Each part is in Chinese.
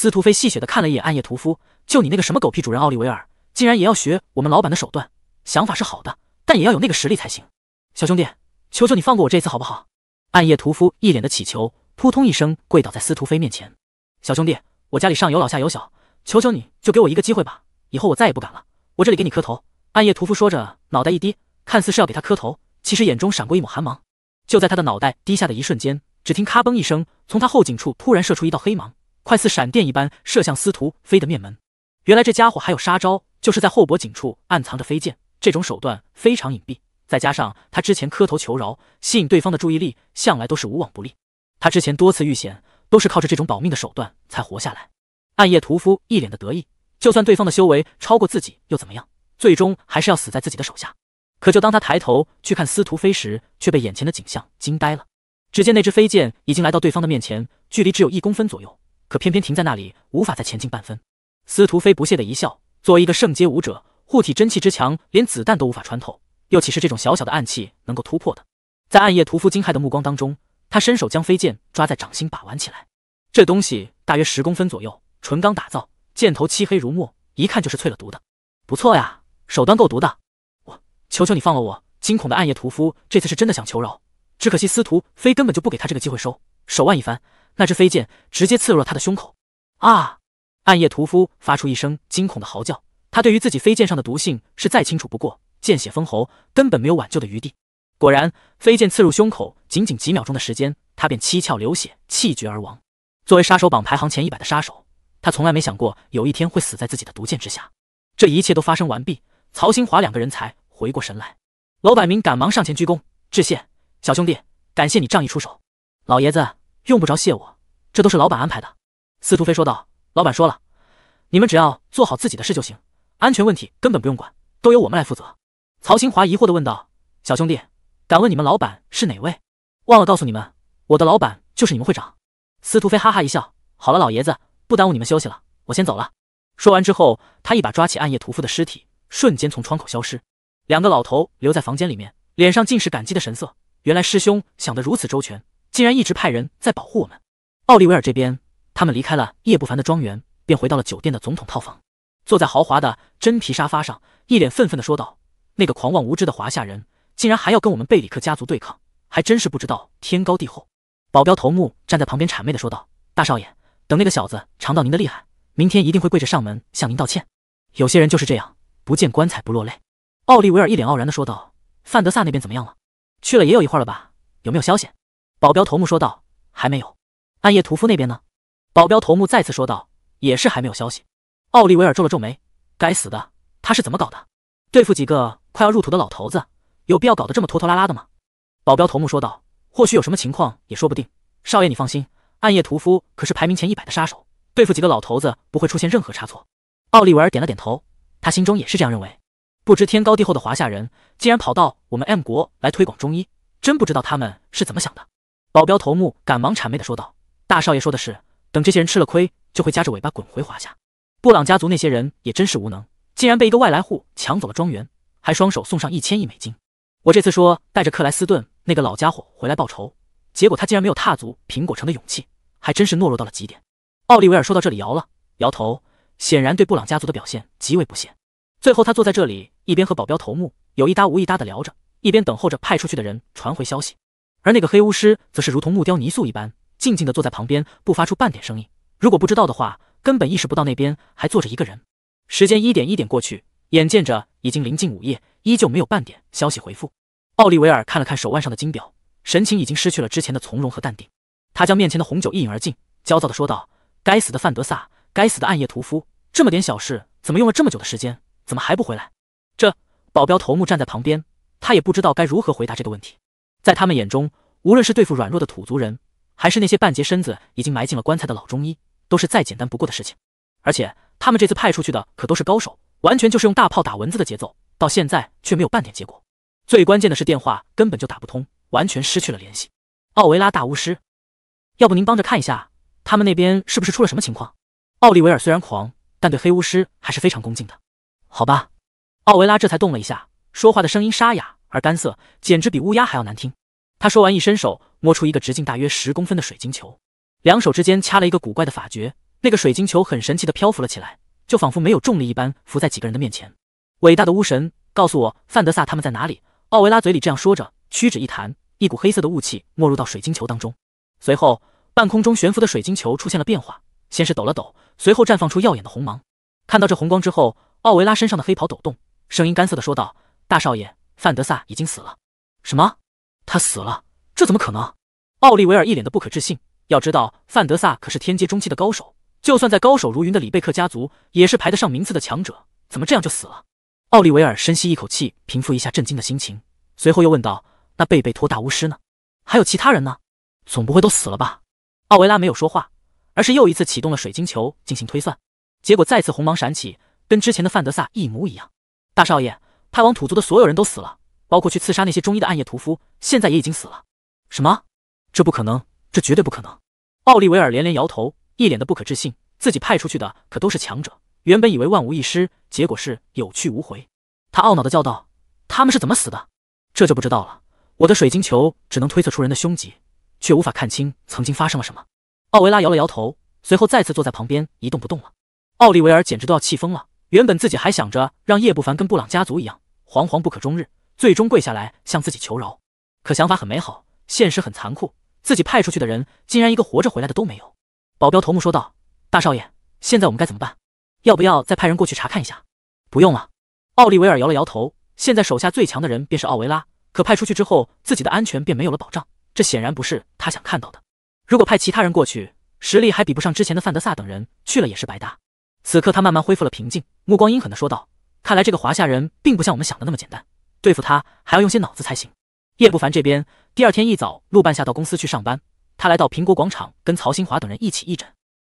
司徒飞戏谑的看了一眼暗夜屠夫，就你那个什么狗屁主人奥利维尔，竟然也要学我们老板的手段，想法是好的，但也要有那个实力才行。小兄弟，求求你放过我这次好不好？暗夜屠夫一脸的乞求，扑通一声跪倒在司徒飞面前。小兄弟，我家里上有老下有小，求求你就给我一个机会吧，以后我再也不敢了。我这里给你磕头。暗夜屠夫说着，脑袋一低，看似是要给他磕头，其实眼中闪过一抹寒芒。就在他的脑袋低下的一瞬间，只听咔嘣一声，从他后颈处突然射出一道黑芒。快似闪电一般射向司徒飞的面门。原来这家伙还有杀招，就是在后脖颈处暗藏着飞剑。这种手段非常隐蔽，再加上他之前磕头求饶，吸引对方的注意力，向来都是无往不利。他之前多次遇险，都是靠着这种保命的手段才活下来。暗夜屠夫一脸的得意，就算对方的修为超过自己又怎么样？最终还是要死在自己的手下。可就当他抬头去看司徒飞时，却被眼前的景象惊呆了。只见那只飞剑已经来到对方的面前，距离只有一公分左右。可偏偏停在那里，无法再前进半分。司徒飞不屑的一笑，作为一个圣阶武者，护体真气之强，连子弹都无法穿透，又岂是这种小小的暗器能够突破的？在暗夜屠夫惊骇的目光当中，他伸手将飞剑抓在掌心把玩起来。这东西大约十公分左右，纯钢打造，箭头漆黑如墨，一看就是淬了毒的。不错呀，手段够毒的。我求求你放了我！惊恐的暗夜屠夫这次是真的想求饶，只可惜司徒飞根本就不给他这个机会。收手腕一翻。那只飞剑直接刺入了他的胸口，啊！暗夜屠夫发出一声惊恐的嚎叫。他对于自己飞剑上的毒性是再清楚不过，见血封喉，根本没有挽救的余地。果然，飞剑刺入胸口，仅仅几秒钟的时间，他便七窍流血，气绝而亡。作为杀手榜排行前一百的杀手，他从来没想过有一天会死在自己的毒剑之下。这一切都发生完毕，曹新华两个人才回过神来。楼百明赶忙上前鞠躬致谢：“小兄弟，感谢你仗义出手，老爷子。”用不着谢我，这都是老板安排的。”司徒飞说道，“老板说了，你们只要做好自己的事就行，安全问题根本不用管，都由我们来负责。”曹清华疑惑的问道：“小兄弟，敢问你们老板是哪位？”忘了告诉你们，我的老板就是你们会长。”司徒飞哈哈一笑：“好了，老爷子，不耽误你们休息了，我先走了。”说完之后，他一把抓起暗夜屠夫的尸体，瞬间从窗口消失。两个老头留在房间里面，脸上尽是感激的神色。原来师兄想得如此周全。竟然一直派人在保护我们。奥利维尔这边，他们离开了叶不凡的庄园，便回到了酒店的总统套房，坐在豪华的真皮沙发上，一脸愤愤的说道：“那个狂妄无知的华夏人，竟然还要跟我们贝里克家族对抗，还真是不知道天高地厚。”保镖头目站在旁边谄媚的说道：“大少爷，等那个小子尝到您的厉害，明天一定会跪着上门向您道歉。有些人就是这样，不见棺材不落泪。”奥利维尔一脸傲然的说道：“范德萨那边怎么样了？去了也有一会了吧？有没有消息？”保镖头目说道：“还没有，暗夜屠夫那边呢？”保镖头目再次说道：“也是还没有消息。”奥利维尔皱了皱眉：“该死的，他是怎么搞的？对付几个快要入土的老头子，有必要搞得这么拖拖拉拉的吗？”保镖头目说道：“或许有什么情况也说不定，少爷你放心，暗夜屠夫可是排名前一百的杀手，对付几个老头子不会出现任何差错。”奥利维尔点了点头，他心中也是这样认为。不知天高地厚的华夏人，竟然跑到我们 M 国来推广中医，真不知道他们是怎么想的。保镖头目赶忙谄媚的说道：“大少爷说的是，等这些人吃了亏，就会夹着尾巴滚回华夏。布朗家族那些人也真是无能，竟然被一个外来户抢走了庄园，还双手送上一千亿美金。我这次说带着克莱斯顿那个老家伙回来报仇，结果他竟然没有踏足苹果城的勇气，还真是懦弱到了极点。”奥利维尔说到这里，摇了摇头，显然对布朗家族的表现极为不屑。最后，他坐在这里，一边和保镖头目有一搭无一搭的聊着，一边等候着派出去的人传回消息。而那个黑巫师则是如同木雕泥塑一般，静静的坐在旁边，不发出半点声音。如果不知道的话，根本意识不到那边还坐着一个人。时间一点一点过去，眼见着已经临近午夜，依旧没有半点消息回复。奥利维尔看了看手腕上的金表，神情已经失去了之前的从容和淡定。他将面前的红酒一饮而尽，焦躁的说道：“该死的范德萨，该死的暗夜屠夫，这么点小事，怎么用了这么久的时间？怎么还不回来？”这保镖头目站在旁边，他也不知道该如何回答这个问题。在他们眼中，无论是对付软弱的土族人，还是那些半截身子已经埋进了棺材的老中医，都是再简单不过的事情。而且他们这次派出去的可都是高手，完全就是用大炮打蚊子的节奏，到现在却没有半点结果。最关键的是电话根本就打不通，完全失去了联系。奥维拉大巫师，要不您帮着看一下，他们那边是不是出了什么情况？奥利维尔虽然狂，但对黑巫师还是非常恭敬的。好吧，奥维拉这才动了一下，说话的声音沙哑。而干涩，简直比乌鸦还要难听。他说完，一伸手摸出一个直径大约十公分的水晶球，两手之间掐了一个古怪的法诀，那个水晶球很神奇的漂浮了起来，就仿佛没有重力一般浮在几个人的面前。伟大的巫神，告诉我范德萨他们在哪里？奥维拉嘴里这样说着，屈指一弹，一股黑色的雾气没入到水晶球当中。随后，半空中悬浮的水晶球出现了变化，先是抖了抖，随后绽放出耀眼的红芒。看到这红光之后，奥维拉身上的黑袍抖动，声音干涩的说道：“大少爷。”范德萨已经死了？什么？他死了？这怎么可能？奥利维尔一脸的不可置信。要知道，范德萨可是天阶中期的高手，就算在高手如云的里贝克家族，也是排得上名次的强者。怎么这样就死了？奥利维尔深吸一口气，平复一下震惊的心情，随后又问道：“那贝贝托大巫师呢？还有其他人呢？总不会都死了吧？”奥维拉没有说话，而是又一次启动了水晶球进行推算，结果再次红芒闪起，跟之前的范德萨一模一样。大少爷。派往土族的所有人都死了，包括去刺杀那些中医的暗夜屠夫，现在也已经死了。什么？这不可能，这绝对不可能！奥利维尔连连摇头，一脸的不可置信。自己派出去的可都是强者，原本以为万无一失，结果是有去无回。他懊恼的叫道：“他们是怎么死的？这就不知道了。我的水晶球只能推测出人的凶吉，却无法看清曾经发生了什么。”奥维拉摇了摇头，随后再次坐在旁边一动不动了。奥利维尔简直都要气疯了。原本自己还想着让叶不凡跟布朗家族一样惶惶不可终日，最终跪下来向自己求饶。可想法很美好，现实很残酷，自己派出去的人竟然一个活着回来的都没有。保镖头目说道：“大少爷，现在我们该怎么办？要不要再派人过去查看一下？”“不用了。”奥利维尔摇了摇头。现在手下最强的人便是奥维拉，可派出去之后，自己的安全便没有了保障，这显然不是他想看到的。如果派其他人过去，实力还比不上之前的范德萨等人，去了也是白搭。此刻他慢慢恢复了平静，目光阴狠的说道：“看来这个华夏人并不像我们想的那么简单，对付他还要用些脑子才行。”叶不凡这边，第二天一早，陆半夏到公司去上班。他来到苹果广场，跟曹新华等人一起义诊。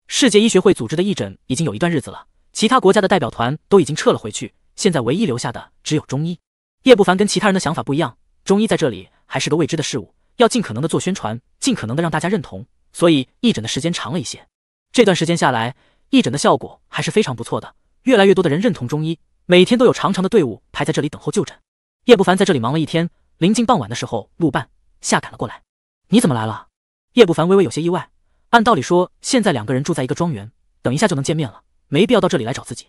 世界医学会组织的义诊已经有一段日子了，其他国家的代表团都已经撤了回去，现在唯一留下的只有中医。叶不凡跟其他人的想法不一样，中医在这里还是个未知的事物，要尽可能的做宣传，尽可能的让大家认同，所以义诊的时间长了一些。这段时间下来。义诊的效果还是非常不错的，越来越多的人认同中医，每天都有长长的队伍排在这里等候就诊。叶不凡在这里忙了一天，临近傍晚的时候，陆半夏赶了过来。你怎么来了？叶不凡微微有些意外。按道理说，现在两个人住在一个庄园，等一下就能见面了，没必要到这里来找自己。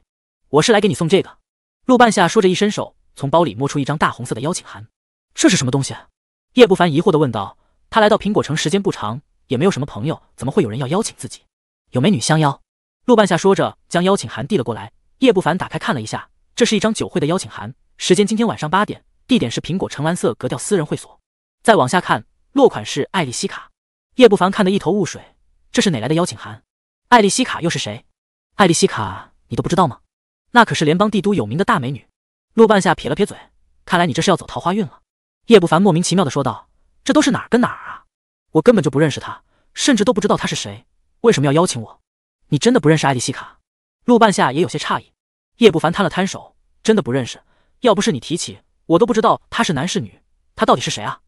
我是来给你送这个。陆半夏说着，一伸手从包里摸出一张大红色的邀请函。这是什么东西？叶不凡疑惑的问道。他来到苹果城时间不长，也没有什么朋友，怎么会有人要邀请自己？有美女相邀。陆半夏说着，将邀请函递了过来。叶不凡打开看了一下，这是一张酒会的邀请函，时间今天晚上八点，地点是苹果橙蓝色格调私人会所。再往下看，落款是艾丽西卡。叶不凡看得一头雾水，这是哪来的邀请函？艾丽西卡又是谁？艾丽西卡你都不知道吗？那可是联邦帝都有名的大美女。陆半夏撇了撇嘴，看来你这是要走桃花运了。叶不凡莫名其妙的说道：“这都是哪儿跟哪儿啊？我根本就不认识她，甚至都不知道她是谁，为什么要邀请我？”你真的不认识艾丽西卡？陆半夏也有些诧异。叶不凡摊了摊手，真的不认识。要不是你提起，我都不知道她是男是女。她到底是谁啊？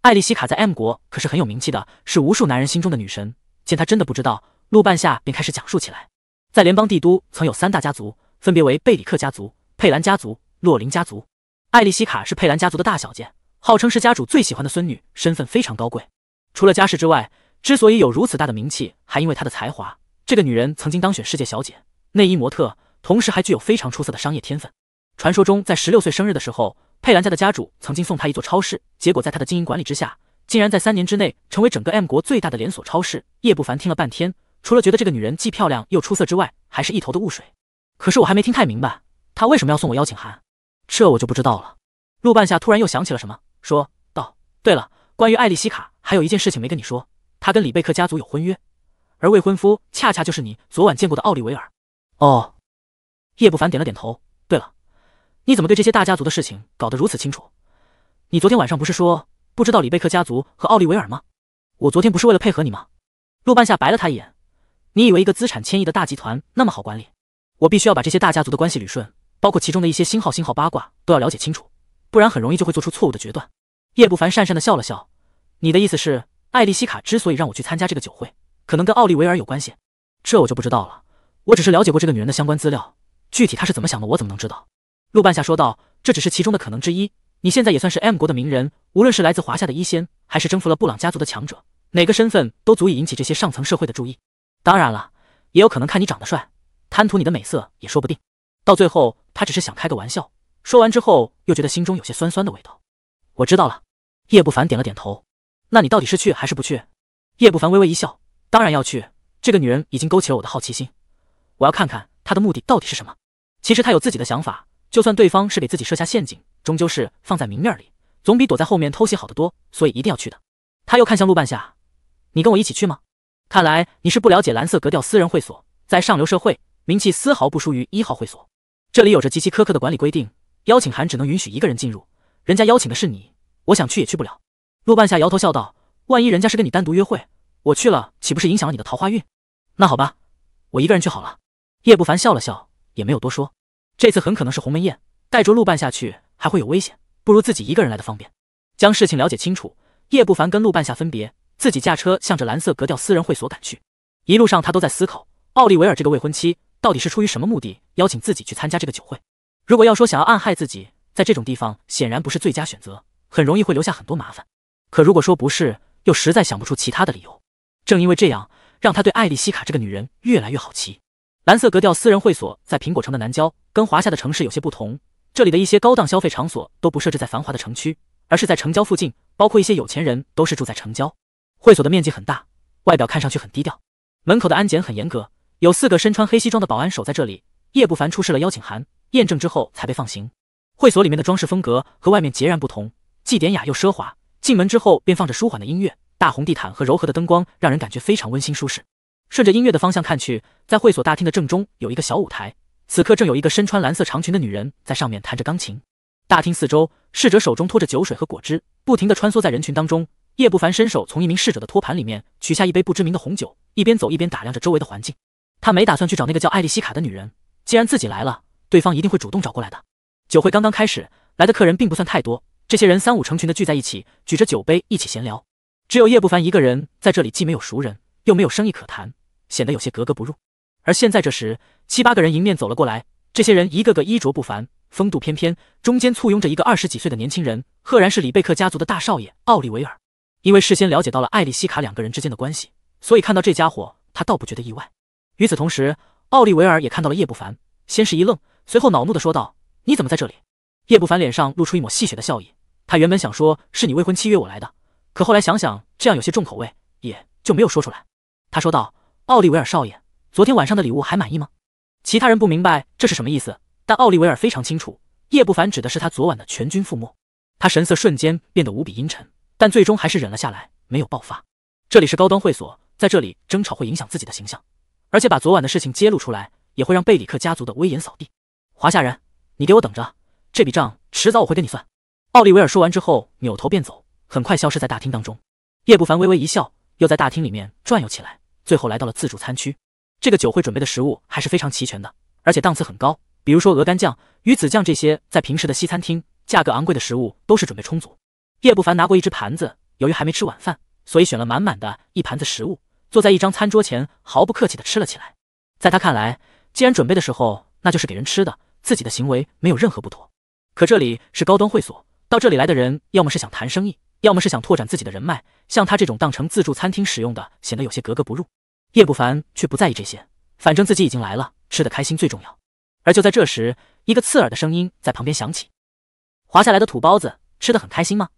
艾丽西卡在 M 国可是很有名气的，是无数男人心中的女神。见他真的不知道，陆半夏便开始讲述起来。在联邦帝都，曾有三大家族，分别为贝里克家族、佩兰家族、洛林家族。艾丽西卡是佩兰家族的大小姐，号称是家主最喜欢的孙女，身份非常高贵。除了家世之外，之所以有如此大的名气，还因为她的才华。这个女人曾经当选世界小姐，内衣模特，同时还具有非常出色的商业天分。传说中，在十六岁生日的时候，佩兰家的家主曾经送她一座超市，结果在她的经营管理之下，竟然在三年之内成为整个 M 国最大的连锁超市。叶不凡听了半天，除了觉得这个女人既漂亮又出色之外，还是一头的雾水。可是我还没听太明白，她为什么要送我邀请函？这我就不知道了。陆半夏突然又想起了什么，说道：“对了，关于艾丽西卡，还有一件事情没跟你说，她跟李贝克家族有婚约。”而未婚夫恰恰就是你昨晚见过的奥利维尔。哦，叶不凡点了点头。对了，你怎么对这些大家族的事情搞得如此清楚？你昨天晚上不是说不知道李贝克家族和奥利维尔吗？我昨天不是为了配合你吗？陆半夏白了他一眼。你以为一个资产千亿的大集团那么好管理？我必须要把这些大家族的关系捋顺，包括其中的一些星号星号八卦都要了解清楚，不然很容易就会做出错误的决断。叶不凡讪讪地笑了笑。你的意思是，艾丽西卡之所以让我去参加这个酒会？可能跟奥利维尔有关系，这我就不知道了。我只是了解过这个女人的相关资料，具体她是怎么想的，我怎么能知道？陆半夏说道：“这只是其中的可能之一。你现在也算是 M 国的名人，无论是来自华夏的医仙，还是征服了布朗家族的强者，哪个身份都足以引起这些上层社会的注意。当然了，也有可能看你长得帅，贪图你的美色，也说不定。到最后，他只是想开个玩笑，说完之后又觉得心中有些酸酸的味道。”我知道了，叶不凡点了点头。那你到底是去还是不去？叶不凡微微一笑。当然要去，这个女人已经勾起了我的好奇心，我要看看她的目的到底是什么。其实她有自己的想法，就算对方是给自己设下陷阱，终究是放在明面里，总比躲在后面偷袭好得多，所以一定要去的。他又看向陆半夏，你跟我一起去吗？看来你是不了解蓝色格调私人会所，在上流社会名气丝毫不输于一号会所，这里有着极其苛刻的管理规定，邀请函只能允许一个人进入，人家邀请的是你，我想去也去不了。陆半夏摇头笑道，万一人家是跟你单独约会？我去了岂不是影响了你的桃花运？那好吧，我一个人去好了。叶不凡笑了笑，也没有多说。这次很可能是鸿门宴，带着陆半夏去还会有危险，不如自己一个人来的方便。将事情了解清楚，叶不凡跟陆半夏分别，自己驾车向着蓝色格调私人会所赶去。一路上他都在思考，奥利维尔这个未婚妻到底是出于什么目的邀请自己去参加这个酒会？如果要说想要暗害自己，在这种地方显然不是最佳选择，很容易会留下很多麻烦。可如果说不是，又实在想不出其他的理由。正因为这样，让他对艾丽西卡这个女人越来越好奇。蓝色格调私人会所在苹果城的南郊，跟华夏的城市有些不同。这里的一些高档消费场所都不设置在繁华的城区，而是在城郊附近。包括一些有钱人都是住在城郊。会所的面积很大，外表看上去很低调。门口的安检很严格，有四个身穿黑西装的保安守在这里。叶不凡出示了邀请函，验证之后才被放行。会所里面的装饰风格和外面截然不同，既典雅又奢华。进门之后便放着舒缓的音乐。大红地毯和柔和的灯光让人感觉非常温馨舒适。顺着音乐的方向看去，在会所大厅的正中有一个小舞台，此刻正有一个身穿蓝色长裙的女人在上面弹着钢琴。大厅四周，侍者手中托着酒水和果汁，不停地穿梭在人群当中。叶不凡伸手从一名侍者的托盘里面取下一杯不知名的红酒，一边走一边打量着周围的环境。他没打算去找那个叫艾丽西卡的女人，既然自己来了，对方一定会主动找过来的。酒会刚刚开始，来的客人并不算太多，这些人三五成群的聚在一起，举着酒杯一起闲聊。只有叶不凡一个人在这里，既没有熟人，又没有生意可谈，显得有些格格不入。而现在这时，七八个人迎面走了过来，这些人一个个衣着不凡，风度翩翩，中间簇拥着一个二十几岁的年轻人，赫然是李贝克家族的大少爷奥利维尔。因为事先了解到了艾丽西卡两个人之间的关系，所以看到这家伙，他倒不觉得意外。与此同时，奥利维尔也看到了叶不凡，先是一愣，随后恼怒的说道：“你怎么在这里？”叶不凡脸上露出一抹戏谑的笑意，他原本想说是你未婚妻约我来的。可后来想想，这样有些重口味，也就没有说出来。他说道：“奥利维尔少爷，昨天晚上的礼物还满意吗？”其他人不明白这是什么意思，但奥利维尔非常清楚，叶不凡指的是他昨晚的全军覆没。他神色瞬间变得无比阴沉，但最终还是忍了下来，没有爆发。这里是高端会所，在这里争吵会影响自己的形象，而且把昨晚的事情揭露出来，也会让贝里克家族的威严扫地。华夏人，你给我等着，这笔账迟早我会跟你算。奥利维尔说完之后，扭头便走。很快消失在大厅当中，叶不凡微微一笑，又在大厅里面转悠起来，最后来到了自助餐区。这个酒会准备的食物还是非常齐全的，而且档次很高。比如说鹅肝酱、鱼子酱这些，在平时的西餐厅，价格昂贵的食物都是准备充足。叶不凡拿过一只盘子，由于还没吃晚饭，所以选了满满的一盘子食物，坐在一张餐桌前，毫不客气地吃了起来。在他看来，既然准备的时候那就是给人吃的，自己的行为没有任何不妥。可这里是高端会所，到这里来的人要么是想谈生意。要么是想拓展自己的人脉，像他这种当成自助餐厅使用的，显得有些格格不入。叶不凡却不在意这些，反正自己已经来了，吃得开心最重要。而就在这时，一个刺耳的声音在旁边响起：“滑下来的土包子，吃的很开心吗？”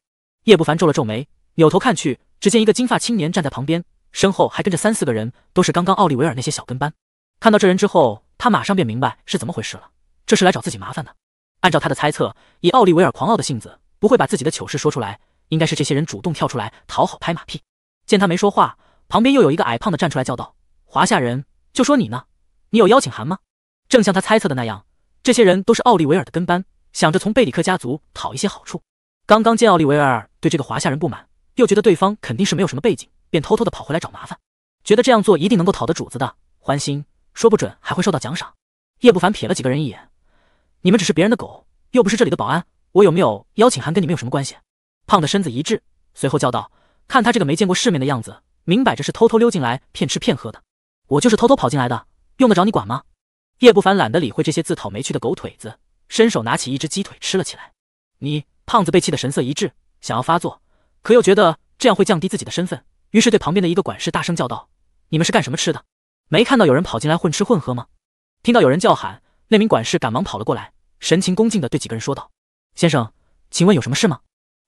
叶不凡皱了皱眉，扭头看去，只见一个金发青年站在旁边，身后还跟着三四个人，都是刚刚奥利维尔那些小跟班。看到这人之后，他马上便明白是怎么回事了，这是来找自己麻烦的。按照他的猜测，以奥利维尔狂傲的性子，不会把自己的糗事说出来。应该是这些人主动跳出来讨好拍马屁。见他没说话，旁边又有一个矮胖的站出来叫道：“华夏人，就说你呢，你有邀请函吗？”正像他猜测的那样，这些人都是奥利维尔的跟班，想着从贝里克家族讨一些好处。刚刚见奥利维尔对这个华夏人不满，又觉得对方肯定是没有什么背景，便偷偷的跑回来找麻烦，觉得这样做一定能够讨得主子的欢心，说不准还会受到奖赏。叶不凡瞥了几个人一眼：“你们只是别人的狗，又不是这里的保安，我有没有邀请函跟你们有什么关系？”胖的身子一滞，随后叫道：“看他这个没见过世面的样子，明摆着是偷偷溜进来骗吃骗喝的。我就是偷偷跑进来的，用得着你管吗？”叶不凡懒得理会这些自讨没趣的狗腿子，伸手拿起一只鸡腿吃了起来。你胖子被气得神色一滞，想要发作，可又觉得这样会降低自己的身份，于是对旁边的一个管事大声叫道：“你们是干什么吃的？没看到有人跑进来混吃混喝吗？”听到有人叫喊，那名管事赶忙跑了过来，神情恭敬的对几个人说道：“先生，请问有什么事吗？”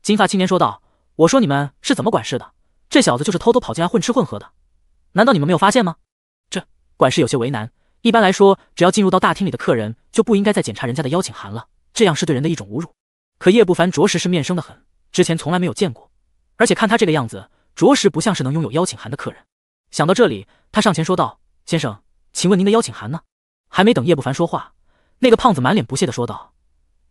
金发青年说道：“我说你们是怎么管事的？这小子就是偷偷跑进来混吃混喝的，难道你们没有发现吗？”这管事有些为难。一般来说，只要进入到大厅里的客人，就不应该再检查人家的邀请函了，这样是对人的一种侮辱。可叶不凡着实是面生的很，之前从来没有见过，而且看他这个样子，着实不像是能拥有邀请函的客人。想到这里，他上前说道：“先生，请问您的邀请函呢？”还没等叶不凡说话，那个胖子满脸不屑的说道：“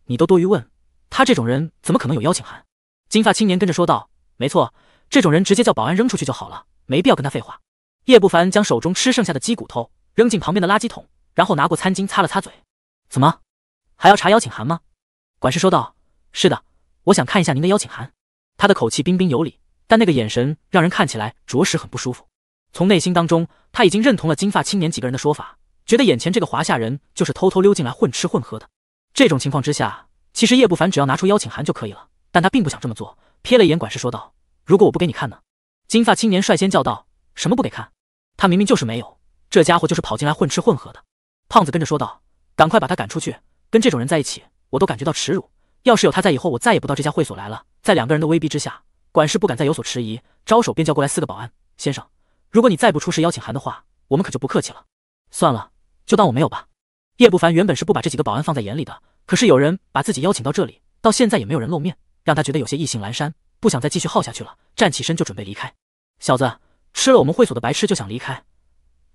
你都多余问，他这种人怎么可能有邀请函？”金发青年跟着说道：“没错，这种人直接叫保安扔出去就好了，没必要跟他废话。”叶不凡将手中吃剩下的鸡骨头扔进旁边的垃圾桶，然后拿过餐巾擦了擦嘴。“怎么，还要查邀请函吗？”管事说道：“是的，我想看一下您的邀请函。”他的口气彬彬有礼，但那个眼神让人看起来着实很不舒服。从内心当中，他已经认同了金发青年几个人的说法，觉得眼前这个华夏人就是偷偷溜进来混吃混喝的。这种情况之下，其实叶不凡只要拿出邀请函就可以了。但他并不想这么做，瞥了一眼管事，说道：“如果我不给你看呢？”金发青年率先叫道：“什么不给看？他明明就是没有！这家伙就是跑进来混吃混喝的。”胖子跟着说道：“赶快把他赶出去，跟这种人在一起，我都感觉到耻辱。要是有他在，以后我再也不到这家会所来了。”在两个人的威逼之下，管事不敢再有所迟疑，招手便叫过来四个保安：“先生，如果你再不出示邀请函的话，我们可就不客气了。”算了，就当我没有吧。叶不凡原本是不把这几个保安放在眼里的，可是有人把自己邀请到这里，到现在也没有人露面。让他觉得有些意兴阑珊，不想再继续耗下去了，站起身就准备离开。小子，吃了我们会所的白痴就想离开？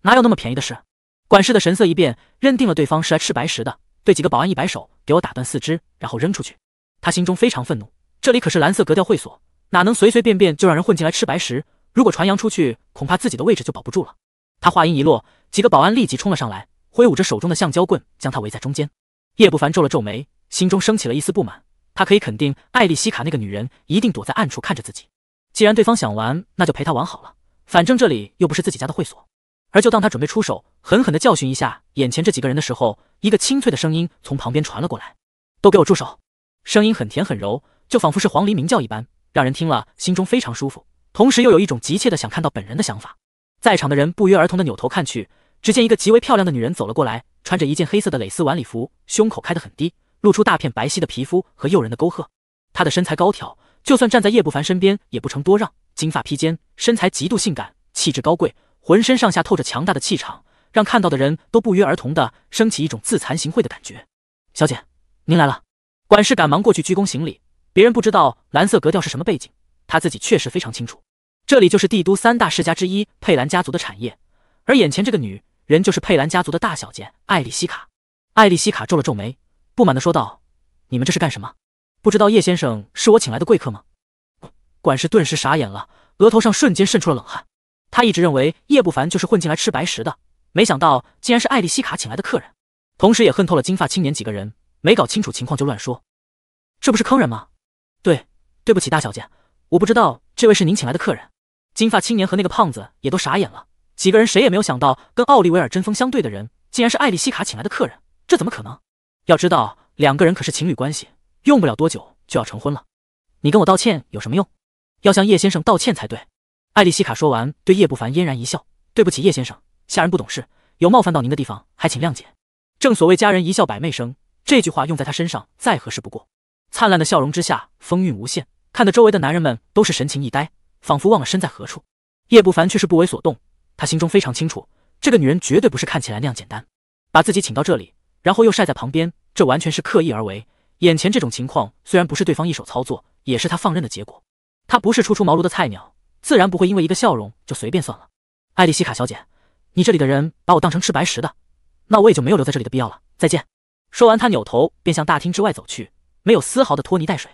哪有那么便宜的事？管事的神色一变，认定了对方是来吃白食的，对几个保安一摆手：“给我打断四肢，然后扔出去。”他心中非常愤怒，这里可是蓝色格调会所，哪能随随便便就让人混进来吃白食？如果传扬出去，恐怕自己的位置就保不住了。他话音一落，几个保安立即冲了上来，挥舞着手中的橡胶棍，将他围在中间。叶不凡皱了皱眉，心中升起了一丝不满。他可以肯定，艾丽西卡那个女人一定躲在暗处看着自己。既然对方想玩，那就陪他玩好了，反正这里又不是自己家的会所。而就当他准备出手，狠狠地教训一下眼前这几个人的时候，一个清脆的声音从旁边传了过来：“都给我住手！”声音很甜很柔，就仿佛是黄鹂鸣叫一般，让人听了心中非常舒服，同时又有一种急切的想看到本人的想法。在场的人不约而同的扭头看去，只见一个极为漂亮的女人走了过来，穿着一件黑色的蕾丝晚礼服，胸口开得很低。露出大片白皙的皮肤和诱人的沟壑，她的身材高挑，就算站在叶不凡身边也不成多让。金发披肩，身材极度性感，气质高贵，浑身上下透着强大的气场，让看到的人都不约而同的升起一种自惭形秽的感觉。小姐，您来了，管事赶忙过去鞠躬行礼。别人不知道蓝色格调是什么背景，他自己确实非常清楚，这里就是帝都三大世家之一佩兰家族的产业，而眼前这个女人就是佩兰家族的大小姐艾丽西卡。艾丽西卡皱了皱眉。不满的说道：“你们这是干什么？不知道叶先生是我请来的贵客吗？”管事顿时傻眼了，额头上瞬间渗出了冷汗。他一直认为叶不凡就是混进来吃白食的，没想到竟然是艾丽西卡请来的客人，同时也恨透了金发青年几个人。没搞清楚情况就乱说，这不是坑人吗？对，对不起，大小姐，我不知道这位是您请来的客人。金发青年和那个胖子也都傻眼了，几个人谁也没有想到，跟奥利维尔针锋相对的人，竟然是艾丽西卡请来的客人，这怎么可能？要知道，两个人可是情侣关系，用不了多久就要成婚了。你跟我道歉有什么用？要向叶先生道歉才对。艾丽西卡说完，对叶不凡嫣然一笑：“对不起，叶先生，下人不懂事，有冒犯到您的地方，还请谅解。”正所谓“佳人一笑百媚生”，这句话用在她身上再合适不过。灿烂的笑容之下，风韵无限，看得周围的男人们都是神情一呆，仿佛忘了身在何处。叶不凡却是不为所动，他心中非常清楚，这个女人绝对不是看起来那样简单，把自己请到这里，然后又晒在旁边。这完全是刻意而为。眼前这种情况虽然不是对方一手操作，也是他放任的结果。他不是初出茅庐的菜鸟，自然不会因为一个笑容就随便算了。艾丽西卡小姐，你这里的人把我当成吃白食的，那我也就没有留在这里的必要了。再见。说完，他扭头便向大厅之外走去，没有丝毫的拖泥带水。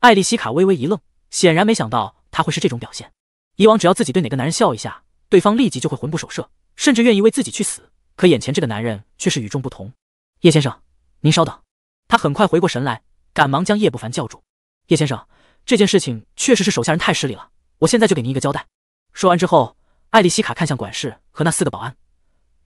艾丽西卡微微一愣，显然没想到他会是这种表现。以往只要自己对哪个男人笑一下，对方立即就会魂不守舍，甚至愿意为自己去死。可眼前这个男人却是与众不同。叶先生。您稍等，他很快回过神来，赶忙将叶不凡叫住。叶先生，这件事情确实是手下人太失礼了，我现在就给您一个交代。说完之后，艾丽西卡看向管事和那四个保安，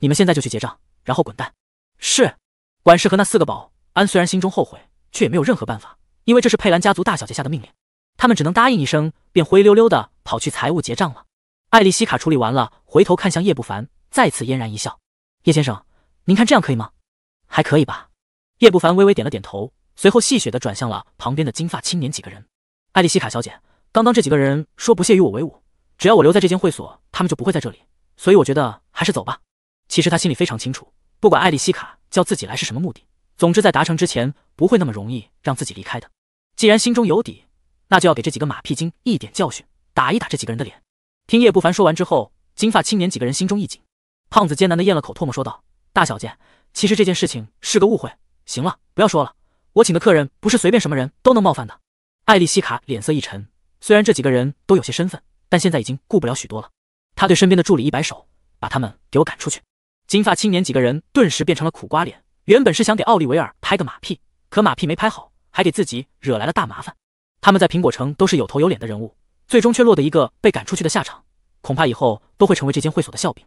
你们现在就去结账，然后滚蛋。是管事和那四个保安虽然心中后悔，却也没有任何办法，因为这是佩兰家族大小姐下的命令，他们只能答应一声，便灰溜溜的跑去财务结账了。艾丽西卡处理完了，回头看向叶不凡，再次嫣然一笑。叶先生，您看这样可以吗？还可以吧。叶不凡微微点了点头，随后戏谑的转向了旁边的金发青年几个人。艾丽西卡小姐，刚刚这几个人说不屑与我为伍，只要我留在这间会所，他们就不会在这里。所以我觉得还是走吧。其实他心里非常清楚，不管艾丽西卡叫自己来是什么目的，总之在达成之前，不会那么容易让自己离开的。既然心中有底，那就要给这几个马屁精一点教训，打一打这几个人的脸。听叶不凡说完之后，金发青年几个人心中一紧，胖子艰难的咽了口唾沫，说道：“大小姐，其实这件事情是个误会。”行了，不要说了。我请的客人不是随便什么人都能冒犯的。艾丽西卡脸色一沉，虽然这几个人都有些身份，但现在已经顾不了许多了。他对身边的助理一摆手，把他们给我赶出去。金发青年几个人顿时变成了苦瓜脸。原本是想给奥利维尔拍个马屁，可马屁没拍好，还给自己惹来了大麻烦。他们在苹果城都是有头有脸的人物，最终却落得一个被赶出去的下场，恐怕以后都会成为这间会所的笑柄。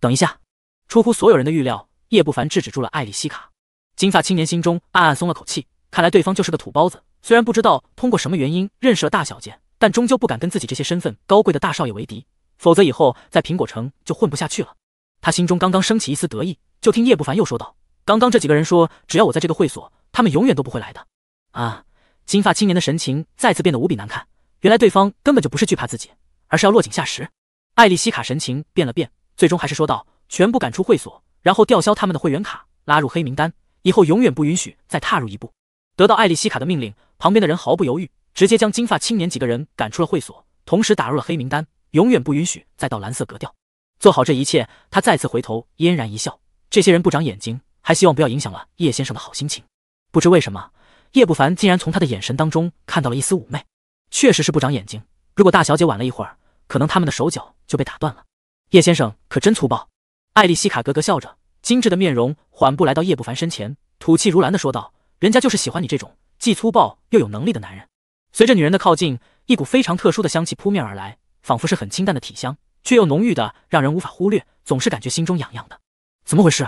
等一下，出乎所有人的预料，叶不凡制止住了艾丽西卡。金发青年心中暗暗松了口气，看来对方就是个土包子。虽然不知道通过什么原因认识了大小姐，但终究不敢跟自己这些身份高贵的大少爷为敌，否则以后在苹果城就混不下去了。他心中刚刚升起一丝得意，就听叶不凡又说道：“刚刚这几个人说，只要我在这个会所，他们永远都不会来的。”啊！金发青年的神情再次变得无比难看。原来对方根本就不是惧怕自己，而是要落井下石。艾丽西卡神情变了变，最终还是说道：“全部赶出会所，然后吊销他们的会员卡，拉入黑名单。”以后永远不允许再踏入一步。得到艾丽西卡的命令，旁边的人毫不犹豫，直接将金发青年几个人赶出了会所，同时打入了黑名单，永远不允许再到蓝色格调。做好这一切，他再次回头，嫣然一笑。这些人不长眼睛，还希望不要影响了叶先生的好心情。不知为什么，叶不凡竟然从他的眼神当中看到了一丝妩媚。确实是不长眼睛。如果大小姐晚了一会儿，可能他们的手脚就被打断了。叶先生可真粗暴。艾丽西卡咯咯笑着。精致的面容，缓步来到叶不凡身前，吐气如兰的说道：“人家就是喜欢你这种既粗暴又有能力的男人。”随着女人的靠近，一股非常特殊的香气扑面而来，仿佛是很清淡的体香，却又浓郁的让人无法忽略，总是感觉心中痒痒的。怎么回事？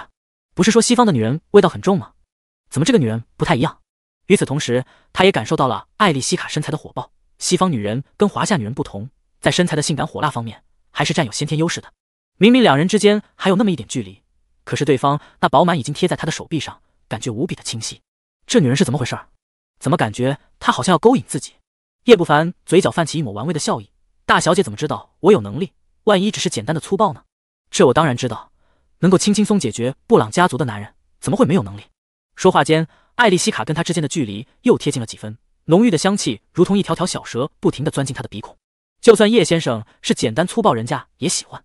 不是说西方的女人味道很重吗？怎么这个女人不太一样？与此同时，他也感受到了艾丽西卡身材的火爆。西方女人跟华夏女人不同，在身材的性感火辣方面，还是占有先天优势的。明明两人之间还有那么一点距离。可是对方那饱满已经贴在他的手臂上，感觉无比的清晰。这女人是怎么回事？怎么感觉她好像要勾引自己？叶不凡嘴角泛起一抹玩味的笑意。大小姐怎么知道我有能力？万一只是简单的粗暴呢？这我当然知道，能够轻轻松解决布朗家族的男人，怎么会没有能力？说话间，艾丽西卡跟他之间的距离又贴近了几分，浓郁的香气如同一条条小蛇，不停的钻进他的鼻孔。就算叶先生是简单粗暴，人家也喜欢。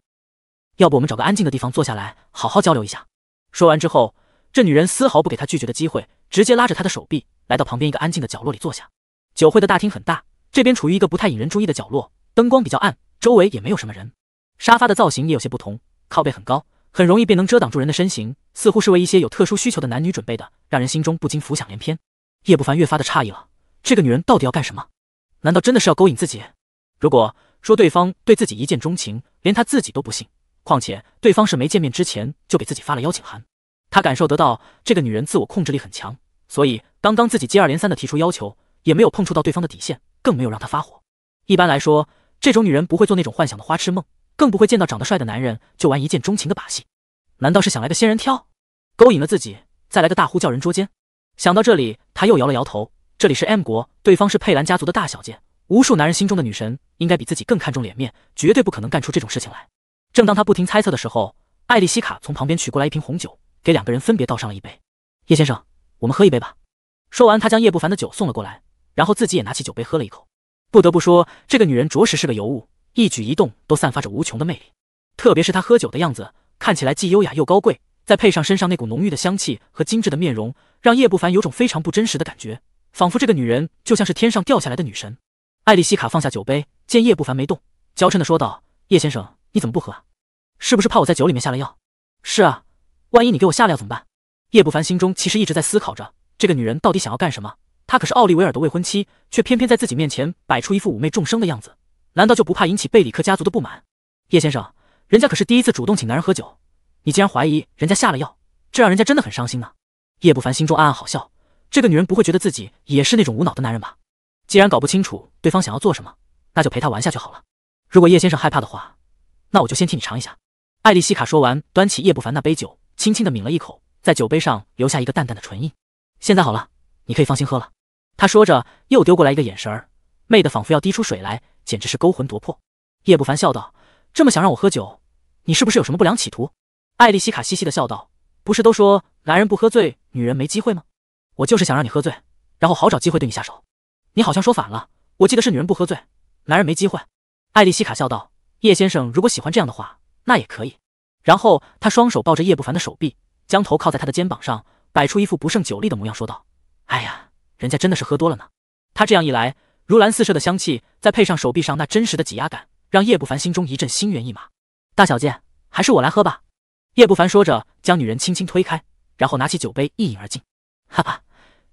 要不我们找个安静的地方坐下来，好好交流一下。说完之后，这女人丝毫不给她拒绝的机会，直接拉着她的手臂来到旁边一个安静的角落里坐下。酒会的大厅很大，这边处于一个不太引人注意的角落，灯光比较暗，周围也没有什么人。沙发的造型也有些不同，靠背很高，很容易便能遮挡住人的身形，似乎是为一些有特殊需求的男女准备的，让人心中不禁浮想联翩。叶不凡越发的诧异了，这个女人到底要干什么？难道真的是要勾引自己？如果说对方对自己一见钟情，连他自己都不信。况且对方是没见面之前就给自己发了邀请函，他感受得到这个女人自我控制力很强，所以刚刚自己接二连三的提出要求，也没有碰触到对方的底线，更没有让她发火。一般来说，这种女人不会做那种幻想的花痴梦，更不会见到长得帅的男人就玩一见钟情的把戏。难道是想来个仙人跳，勾引了自己，再来个大呼叫人捉奸？想到这里，他又摇了摇头。这里是 M 国，对方是佩兰家族的大小姐，无数男人心中的女神，应该比自己更看重脸面，绝对不可能干出这种事情来。正当他不停猜测的时候，艾丽西卡从旁边取过来一瓶红酒，给两个人分别倒上了一杯。叶先生，我们喝一杯吧。说完，她将叶不凡的酒送了过来，然后自己也拿起酒杯喝了一口。不得不说，这个女人着实是个尤物，一举一动都散发着无穷的魅力。特别是她喝酒的样子，看起来既优雅又高贵，再配上身上那股浓郁的香气和精致的面容，让叶不凡有种非常不真实的感觉，仿佛这个女人就像是天上掉下来的女神。艾丽西卡放下酒杯，见叶不凡没动，娇嗔的说道：“叶先生。”你怎么不喝？啊？是不是怕我在酒里面下了药？是啊，万一你给我下了药怎么办？叶不凡心中其实一直在思考着，这个女人到底想要干什么？她可是奥利维尔的未婚妻，却偏偏在自己面前摆出一副妩媚众生的样子，难道就不怕引起贝里克家族的不满？叶先生，人家可是第一次主动请男人喝酒，你竟然怀疑人家下了药，这让人家真的很伤心呢。叶不凡心中暗暗好笑，这个女人不会觉得自己也是那种无脑的男人吧？既然搞不清楚对方想要做什么，那就陪她玩下去好了。如果叶先生害怕的话。那我就先替你尝一下。艾丽西卡说完，端起叶不凡那杯酒，轻轻的抿了一口，在酒杯上留下一个淡淡的唇印。现在好了，你可以放心喝了。她说着，又丢过来一个眼神儿，媚的仿佛要滴出水来，简直是勾魂夺魄。叶不凡笑道：“这么想让我喝酒，你是不是有什么不良企图？”艾丽西卡嘻嘻的笑道：“不是都说男人不喝醉，女人没机会吗？我就是想让你喝醉，然后好找机会对你下手。你好像说反了，我记得是女人不喝醉，男人没机会。”艾丽西卡笑道。叶先生，如果喜欢这样的话，那也可以。然后他双手抱着叶不凡的手臂，将头靠在他的肩膀上，摆出一副不胜酒力的模样，说道：“哎呀，人家真的是喝多了呢。”他这样一来，如兰四射的香气，再配上手臂上那真实的挤压感，让叶不凡心中一阵心猿意马。大小姐，还是我来喝吧。叶不凡说着，将女人轻轻推开，然后拿起酒杯一饮而尽。哈哈，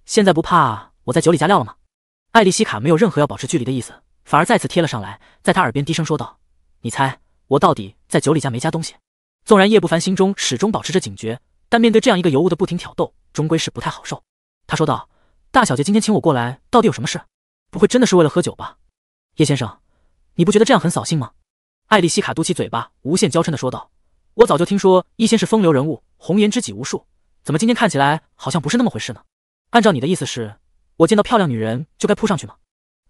现在不怕我在酒里加料了吗？艾丽西卡没有任何要保持距离的意思，反而再次贴了上来，在他耳边低声说道。你猜我到底在酒里加没加东西？纵然叶不凡心中始终保持着警觉，但面对这样一个尤物的不停挑逗，终归是不太好受。他说道：“大小姐今天请我过来，到底有什么事？不会真的是为了喝酒吧？”叶先生，你不觉得这样很扫兴吗？”艾丽西卡嘟起嘴巴，无限娇嗔的说道：“我早就听说一仙是风流人物，红颜知己无数，怎么今天看起来好像不是那么回事呢？按照你的意思是，我见到漂亮女人就该扑上去吗？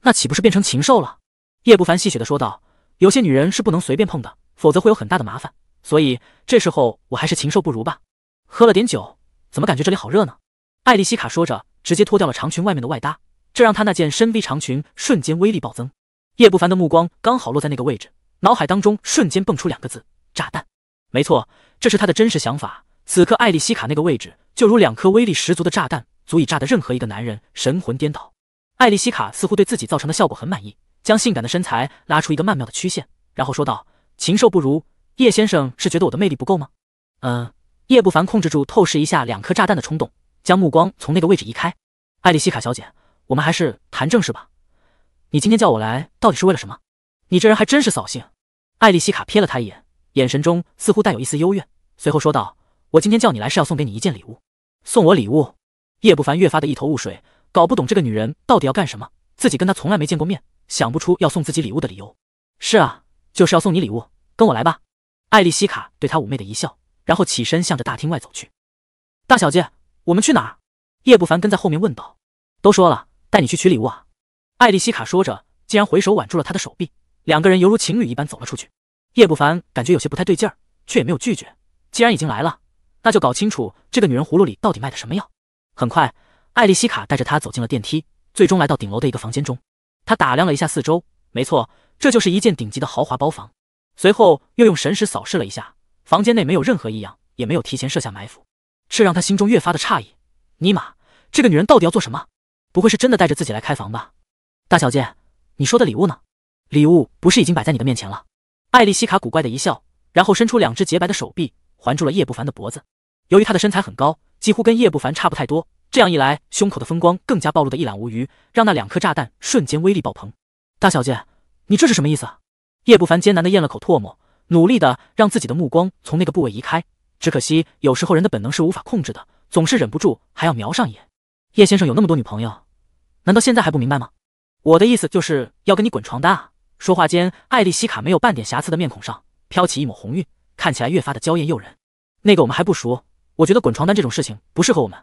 那岂不是变成禽兽了？”叶不凡戏谑的说道。有些女人是不能随便碰的，否则会有很大的麻烦。所以这时候我还是禽兽不如吧。喝了点酒，怎么感觉这里好热呢？艾丽西卡说着，直接脱掉了长裙外面的外搭，这让她那件深 V 长裙瞬间威力暴增。叶不凡的目光刚好落在那个位置，脑海当中瞬间蹦出两个字：炸弹。没错，这是他的真实想法。此刻艾丽西卡那个位置，就如两颗威力十足的炸弹，足以炸得任何一个男人神魂颠倒。艾丽西卡似乎对自己造成的效果很满意。将性感的身材拉出一个曼妙的曲线，然后说道：“禽兽不如，叶先生是觉得我的魅力不够吗？”嗯，叶不凡控制住透视一下两颗炸弹的冲动，将目光从那个位置移开。艾丽西卡小姐，我们还是谈正事吧。你今天叫我来到底是为了什么？你这人还真是扫兴。艾丽西卡瞥了他一眼，眼神中似乎带有一丝幽怨，随后说道：“我今天叫你来是要送给你一件礼物。”送我礼物？叶不凡越发的一头雾水，搞不懂这个女人到底要干什么。自己跟她从来没见过面。想不出要送自己礼物的理由。是啊，就是要送你礼物。跟我来吧。艾丽西卡对她妩媚的一笑，然后起身向着大厅外走去。大小姐，我们去哪儿？叶不凡跟在后面问道。都说了，带你去取礼物啊。艾丽西卡说着，竟然回手挽住了他的手臂，两个人犹如情侣一般走了出去。叶不凡感觉有些不太对劲儿，却也没有拒绝。既然已经来了，那就搞清楚这个女人葫芦里到底卖的什么药。很快，艾丽西卡带着他走进了电梯，最终来到顶楼的一个房间中。他打量了一下四周，没错，这就是一件顶级的豪华包房。随后又用神识扫视了一下，房间内没有任何异样，也没有提前设下埋伏，这让他心中越发的诧异。尼玛，这个女人到底要做什么？不会是真的带着自己来开房吧？大小姐，你说的礼物呢？礼物不是已经摆在你的面前了？艾丽西卡古怪的一笑，然后伸出两只洁白的手臂，环住了叶不凡的脖子。由于她的身材很高，几乎跟叶不凡差不太多。这样一来，胸口的风光更加暴露的一览无余，让那两颗炸弹瞬间威力爆棚。大小姐，你这是什么意思？叶不凡艰难的咽了口唾沫，努力的让自己的目光从那个部位移开。只可惜，有时候人的本能是无法控制的，总是忍不住还要瞄上一眼。叶先生有那么多女朋友，难道现在还不明白吗？我的意思就是要跟你滚床单啊！说话间，艾丽西卡没有半点瑕疵的面孔上飘起一抹红晕，看起来越发的娇艳诱人。那个我们还不熟，我觉得滚床单这种事情不适合我们。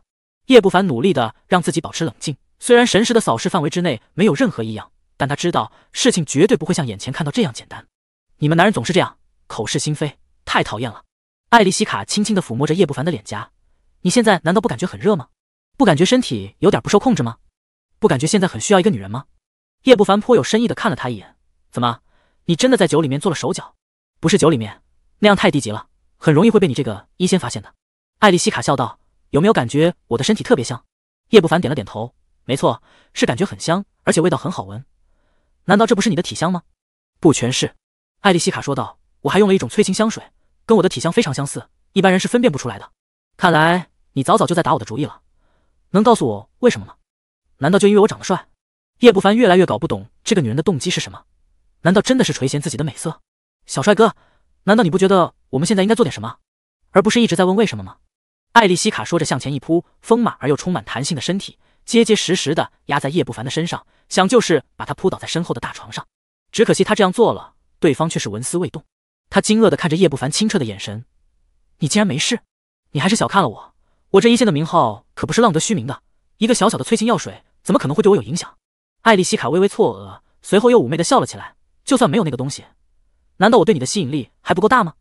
叶不凡努力的让自己保持冷静，虽然神识的扫视范围之内没有任何异样，但他知道事情绝对不会像眼前看到这样简单。你们男人总是这样，口是心非，太讨厌了。艾丽西卡轻轻的抚摸着叶不凡的脸颊，你现在难道不感觉很热吗？不感觉身体有点不受控制吗？不感觉现在很需要一个女人吗？叶不凡颇有深意的看了他一眼，怎么？你真的在酒里面做了手脚？不是酒里面，那样太低级了，很容易会被你这个一仙发现的。艾丽西卡笑道。有没有感觉我的身体特别香？叶不凡点了点头，没错，是感觉很香，而且味道很好闻。难道这不是你的体香吗？不全是，艾丽西卡说道，我还用了一种催情香水，跟我的体香非常相似，一般人是分辨不出来的。看来你早早就在打我的主意了，能告诉我为什么吗？难道就因为我长得帅？叶不凡越来越搞不懂这个女人的动机是什么？难道真的是垂涎自己的美色？小帅哥，难道你不觉得我们现在应该做点什么，而不是一直在问为什么吗？艾丽西卡说着，向前一扑，丰满而又充满弹性的身体结结实实的压在叶不凡的身上，想就是把他扑倒在身后的大床上。只可惜他这样做了，对方却是纹丝未动。他惊愕的看着叶不凡清澈的眼神：“你竟然没事？你还是小看了我。我这一线的名号可不是浪得虚名的。一个小小的催情药水，怎么可能会对我有影响？”艾丽西卡微微错愕，随后又妩媚的笑了起来：“就算没有那个东西，难道我对你的吸引力还不够大吗？”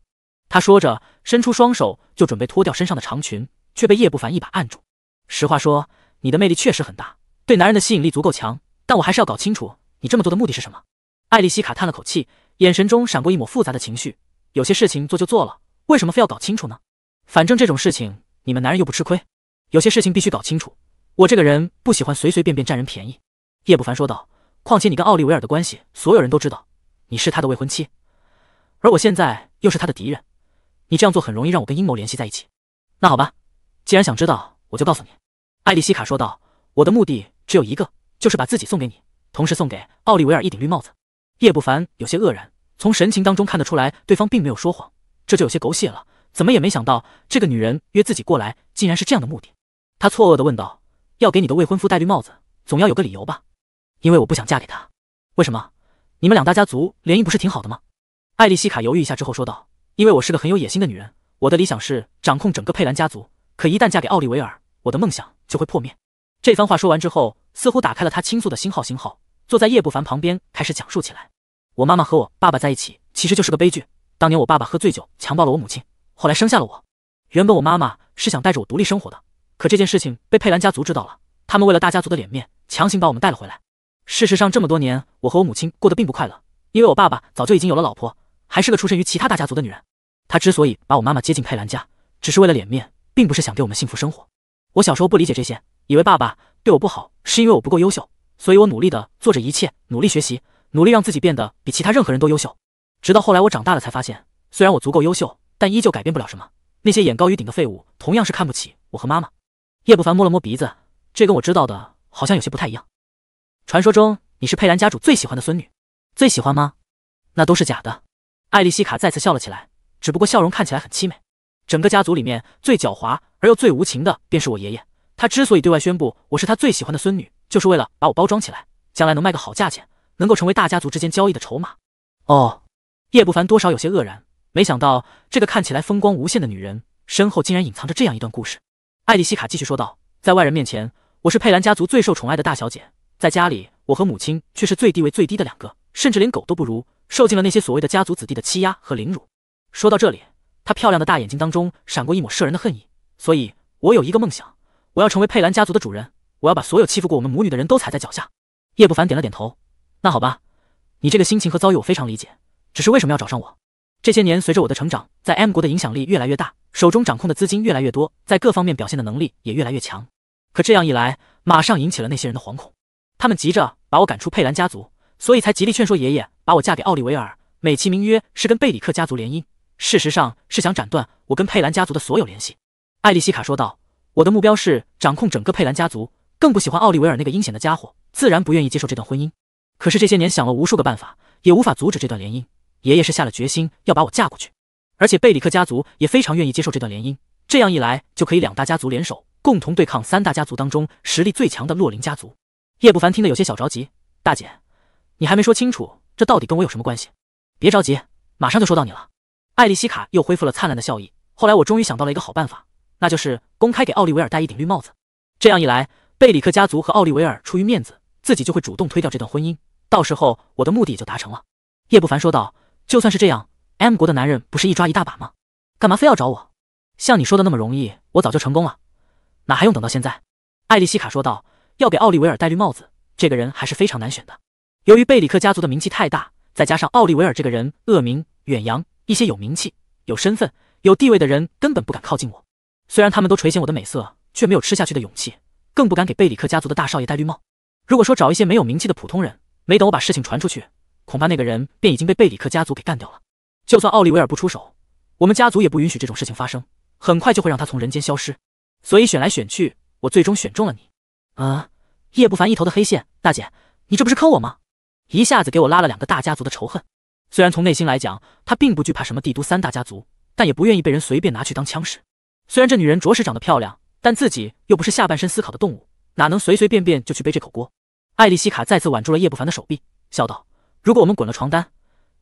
他说着，伸出双手就准备脱掉身上的长裙，却被叶不凡一把按住。实话说，你的魅力确实很大，对男人的吸引力足够强，但我还是要搞清楚你这么做的目的是什么。艾丽西卡叹了口气，眼神中闪过一抹复杂的情绪。有些事情做就做了，为什么非要搞清楚呢？反正这种事情你们男人又不吃亏。有些事情必须搞清楚，我这个人不喜欢随随便便占人便宜。叶不凡说道。况且你跟奥利维尔的关系，所有人都知道，你是他的未婚妻，而我现在又是他的敌人。你这样做很容易让我跟阴谋联系在一起。那好吧，既然想知道，我就告诉你。”艾丽西卡说道，“我的目的只有一个，就是把自己送给你，同时送给奥利维尔一顶绿帽子。”叶不凡有些愕然，从神情当中看得出来，对方并没有说谎，这就有些狗血了。怎么也没想到，这个女人约自己过来，竟然是这样的目的。他错愕地问道：“要给你的未婚夫戴绿帽子，总要有个理由吧？”“因为我不想嫁给他。”“为什么？你们两大家族联姻不是挺好的吗？”艾丽西卡犹豫一下之后说道。因为我是个很有野心的女人，我的理想是掌控整个佩兰家族。可一旦嫁给奥利维尔，我的梦想就会破灭。这番话说完之后，似乎打开了他倾诉的心号星号，坐在叶不凡旁边开始讲述起来。我妈妈和我爸爸在一起，其实就是个悲剧。当年我爸爸喝醉酒强暴了我母亲，后来生下了我。原本我妈妈是想带着我独立生活的，可这件事情被佩兰家族知道了，他们为了大家族的脸面，强行把我们带了回来。事实上，这么多年我和我母亲过得并不快乐，因为我爸爸早就已经有了老婆。还是个出身于其他大家族的女人，她之所以把我妈妈接进佩兰家，只是为了脸面，并不是想给我们幸福生活。我小时候不理解这些，以为爸爸对我不好是因为我不够优秀，所以我努力的做着一切，努力学习，努力让自己变得比其他任何人都优秀。直到后来我长大了，才发现虽然我足够优秀，但依旧改变不了什么。那些眼高于顶的废物同样是看不起我和妈妈。叶不凡摸了摸鼻子，这跟我知道的好像有些不太一样。传说中你是佩兰家主最喜欢的孙女，最喜欢吗？那都是假的。艾丽西卡再次笑了起来，只不过笑容看起来很凄美。整个家族里面最狡猾而又最无情的便是我爷爷，他之所以对外宣布我是他最喜欢的孙女，就是为了把我包装起来，将来能卖个好价钱，能够成为大家族之间交易的筹码。哦，叶不凡多少有些愕然，没想到这个看起来风光无限的女人，身后竟然隐藏着这样一段故事。艾丽西卡继续说道，在外人面前，我是佩兰家族最受宠爱的大小姐，在家里，我和母亲却是最地位最低的两个。甚至连狗都不如，受尽了那些所谓的家族子弟的欺压和凌辱。说到这里，她漂亮的大眼睛当中闪过一抹摄人的恨意。所以，我有一个梦想，我要成为佩兰家族的主人，我要把所有欺负过我们母女的人都踩在脚下。叶不凡点了点头。那好吧，你这个心情和遭遇我非常理解。只是为什么要找上我？这些年随着我的成长，在 M 国的影响力越来越大，手中掌控的资金越来越多，在各方面表现的能力也越来越强。可这样一来，马上引起了那些人的惶恐，他们急着把我赶出佩兰家族。所以才极力劝说爷爷把我嫁给奥利维尔，美其名曰是跟贝里克家族联姻，事实上是想斩断我跟佩兰家族的所有联系。艾丽西卡说道：“我的目标是掌控整个佩兰家族，更不喜欢奥利维尔那个阴险的家伙，自然不愿意接受这段婚姻。可是这些年想了无数个办法，也无法阻止这段联姻。爷爷是下了决心要把我嫁过去，而且贝里克家族也非常愿意接受这段联姻，这样一来就可以两大家族联手，共同对抗三大家族当中实力最强的洛林家族。”叶不凡听得有些小着急，大姐。你还没说清楚，这到底跟我有什么关系？别着急，马上就说到你了。艾丽西卡又恢复了灿烂的笑意。后来我终于想到了一个好办法，那就是公开给奥利维尔戴一顶绿帽子。这样一来，贝里克家族和奥利维尔出于面子，自己就会主动推掉这段婚姻。到时候我的目的也就达成了。叶不凡说道：“就算是这样，M 国的男人不是一抓一大把吗？干嘛非要找我？像你说的那么容易，我早就成功了，哪还用等到现在？”艾丽西卡说道：“要给奥利维尔戴绿帽子，这个人还是非常难选的。”由于贝里克家族的名气太大，再加上奥利维尔这个人恶名远扬，一些有名气、有身份、有地位的人根本不敢靠近我。虽然他们都垂涎我的美色，却没有吃下去的勇气，更不敢给贝里克家族的大少爷戴绿帽。如果说找一些没有名气的普通人，没等我把事情传出去，恐怕那个人便已经被贝里克家族给干掉了。就算奥利维尔不出手，我们家族也不允许这种事情发生，很快就会让他从人间消失。所以选来选去，我最终选中了你。啊！叶不凡一头的黑线，大姐，你这不是坑我吗？一下子给我拉了两个大家族的仇恨，虽然从内心来讲，他并不惧怕什么帝都三大家族，但也不愿意被人随便拿去当枪使。虽然这女人着实长得漂亮，但自己又不是下半身思考的动物，哪能随随便便就去背这口锅？艾丽西卡再次挽住了叶不凡的手臂，笑道：“如果我们滚了床单，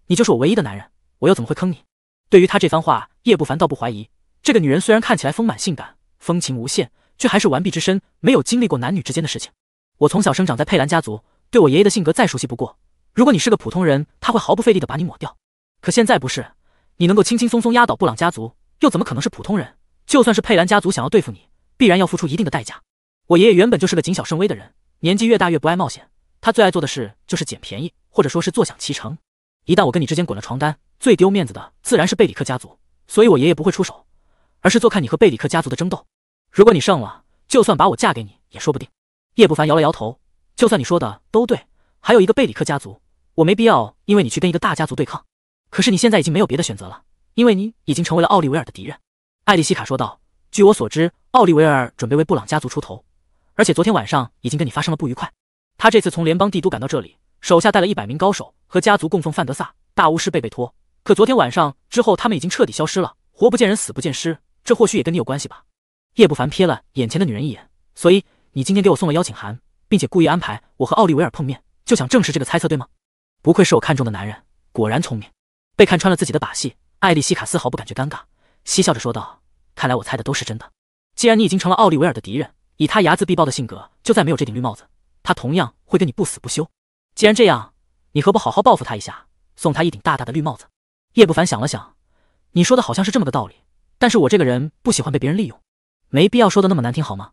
你就是我唯一的男人，我又怎么会坑你？”对于她这番话，叶不凡倒不怀疑。这个女人虽然看起来丰满性感，风情无限，却还是完璧之身，没有经历过男女之间的事情。我从小生长在佩兰家族。对我爷爷的性格再熟悉不过。如果你是个普通人，他会毫不费力的把你抹掉。可现在不是，你能够轻轻松松压倒布朗家族，又怎么可能是普通人？就算是佩兰家族想要对付你，必然要付出一定的代价。我爷爷原本就是个谨小慎微的人，年纪越大越不爱冒险。他最爱做的事就是捡便宜，或者说是坐享其成。一旦我跟你之间滚了床单，最丢面子的自然是贝里克家族，所以我爷爷不会出手，而是坐看你和贝里克家族的争斗。如果你胜了，就算把我嫁给你也说不定。叶不凡摇了摇头。就算你说的都对，还有一个贝里克家族，我没必要因为你去跟一个大家族对抗。可是你现在已经没有别的选择了，因为你已经成为了奥利维尔的敌人。”艾丽西卡说道。“据我所知，奥利维尔准备为布朗家族出头，而且昨天晚上已经跟你发生了不愉快。他这次从联邦帝都赶到这里，手下带了一百名高手和家族供奉范德萨大巫师贝贝托。可昨天晚上之后，他们已经彻底消失了，活不见人，死不见尸。这或许也跟你有关系吧？”叶不凡瞥了眼前的女人一眼，“所以你今天给我送了邀请函。”并且故意安排我和奥利维尔碰面，就想证实这个猜测，对吗？不愧是我看中的男人，果然聪明。被看穿了自己的把戏，艾丽西卡丝毫不感觉尴尬，嬉笑着说道：“看来我猜的都是真的。既然你已经成了奥利维尔的敌人，以他睚眦必报的性格，就再没有这顶绿帽子，他同样会跟你不死不休。既然这样，你何不好好报复他一下，送他一顶大大的绿帽子？”叶不凡想了想，你说的好像是这么个道理，但是我这个人不喜欢被别人利用，没必要说的那么难听好吗？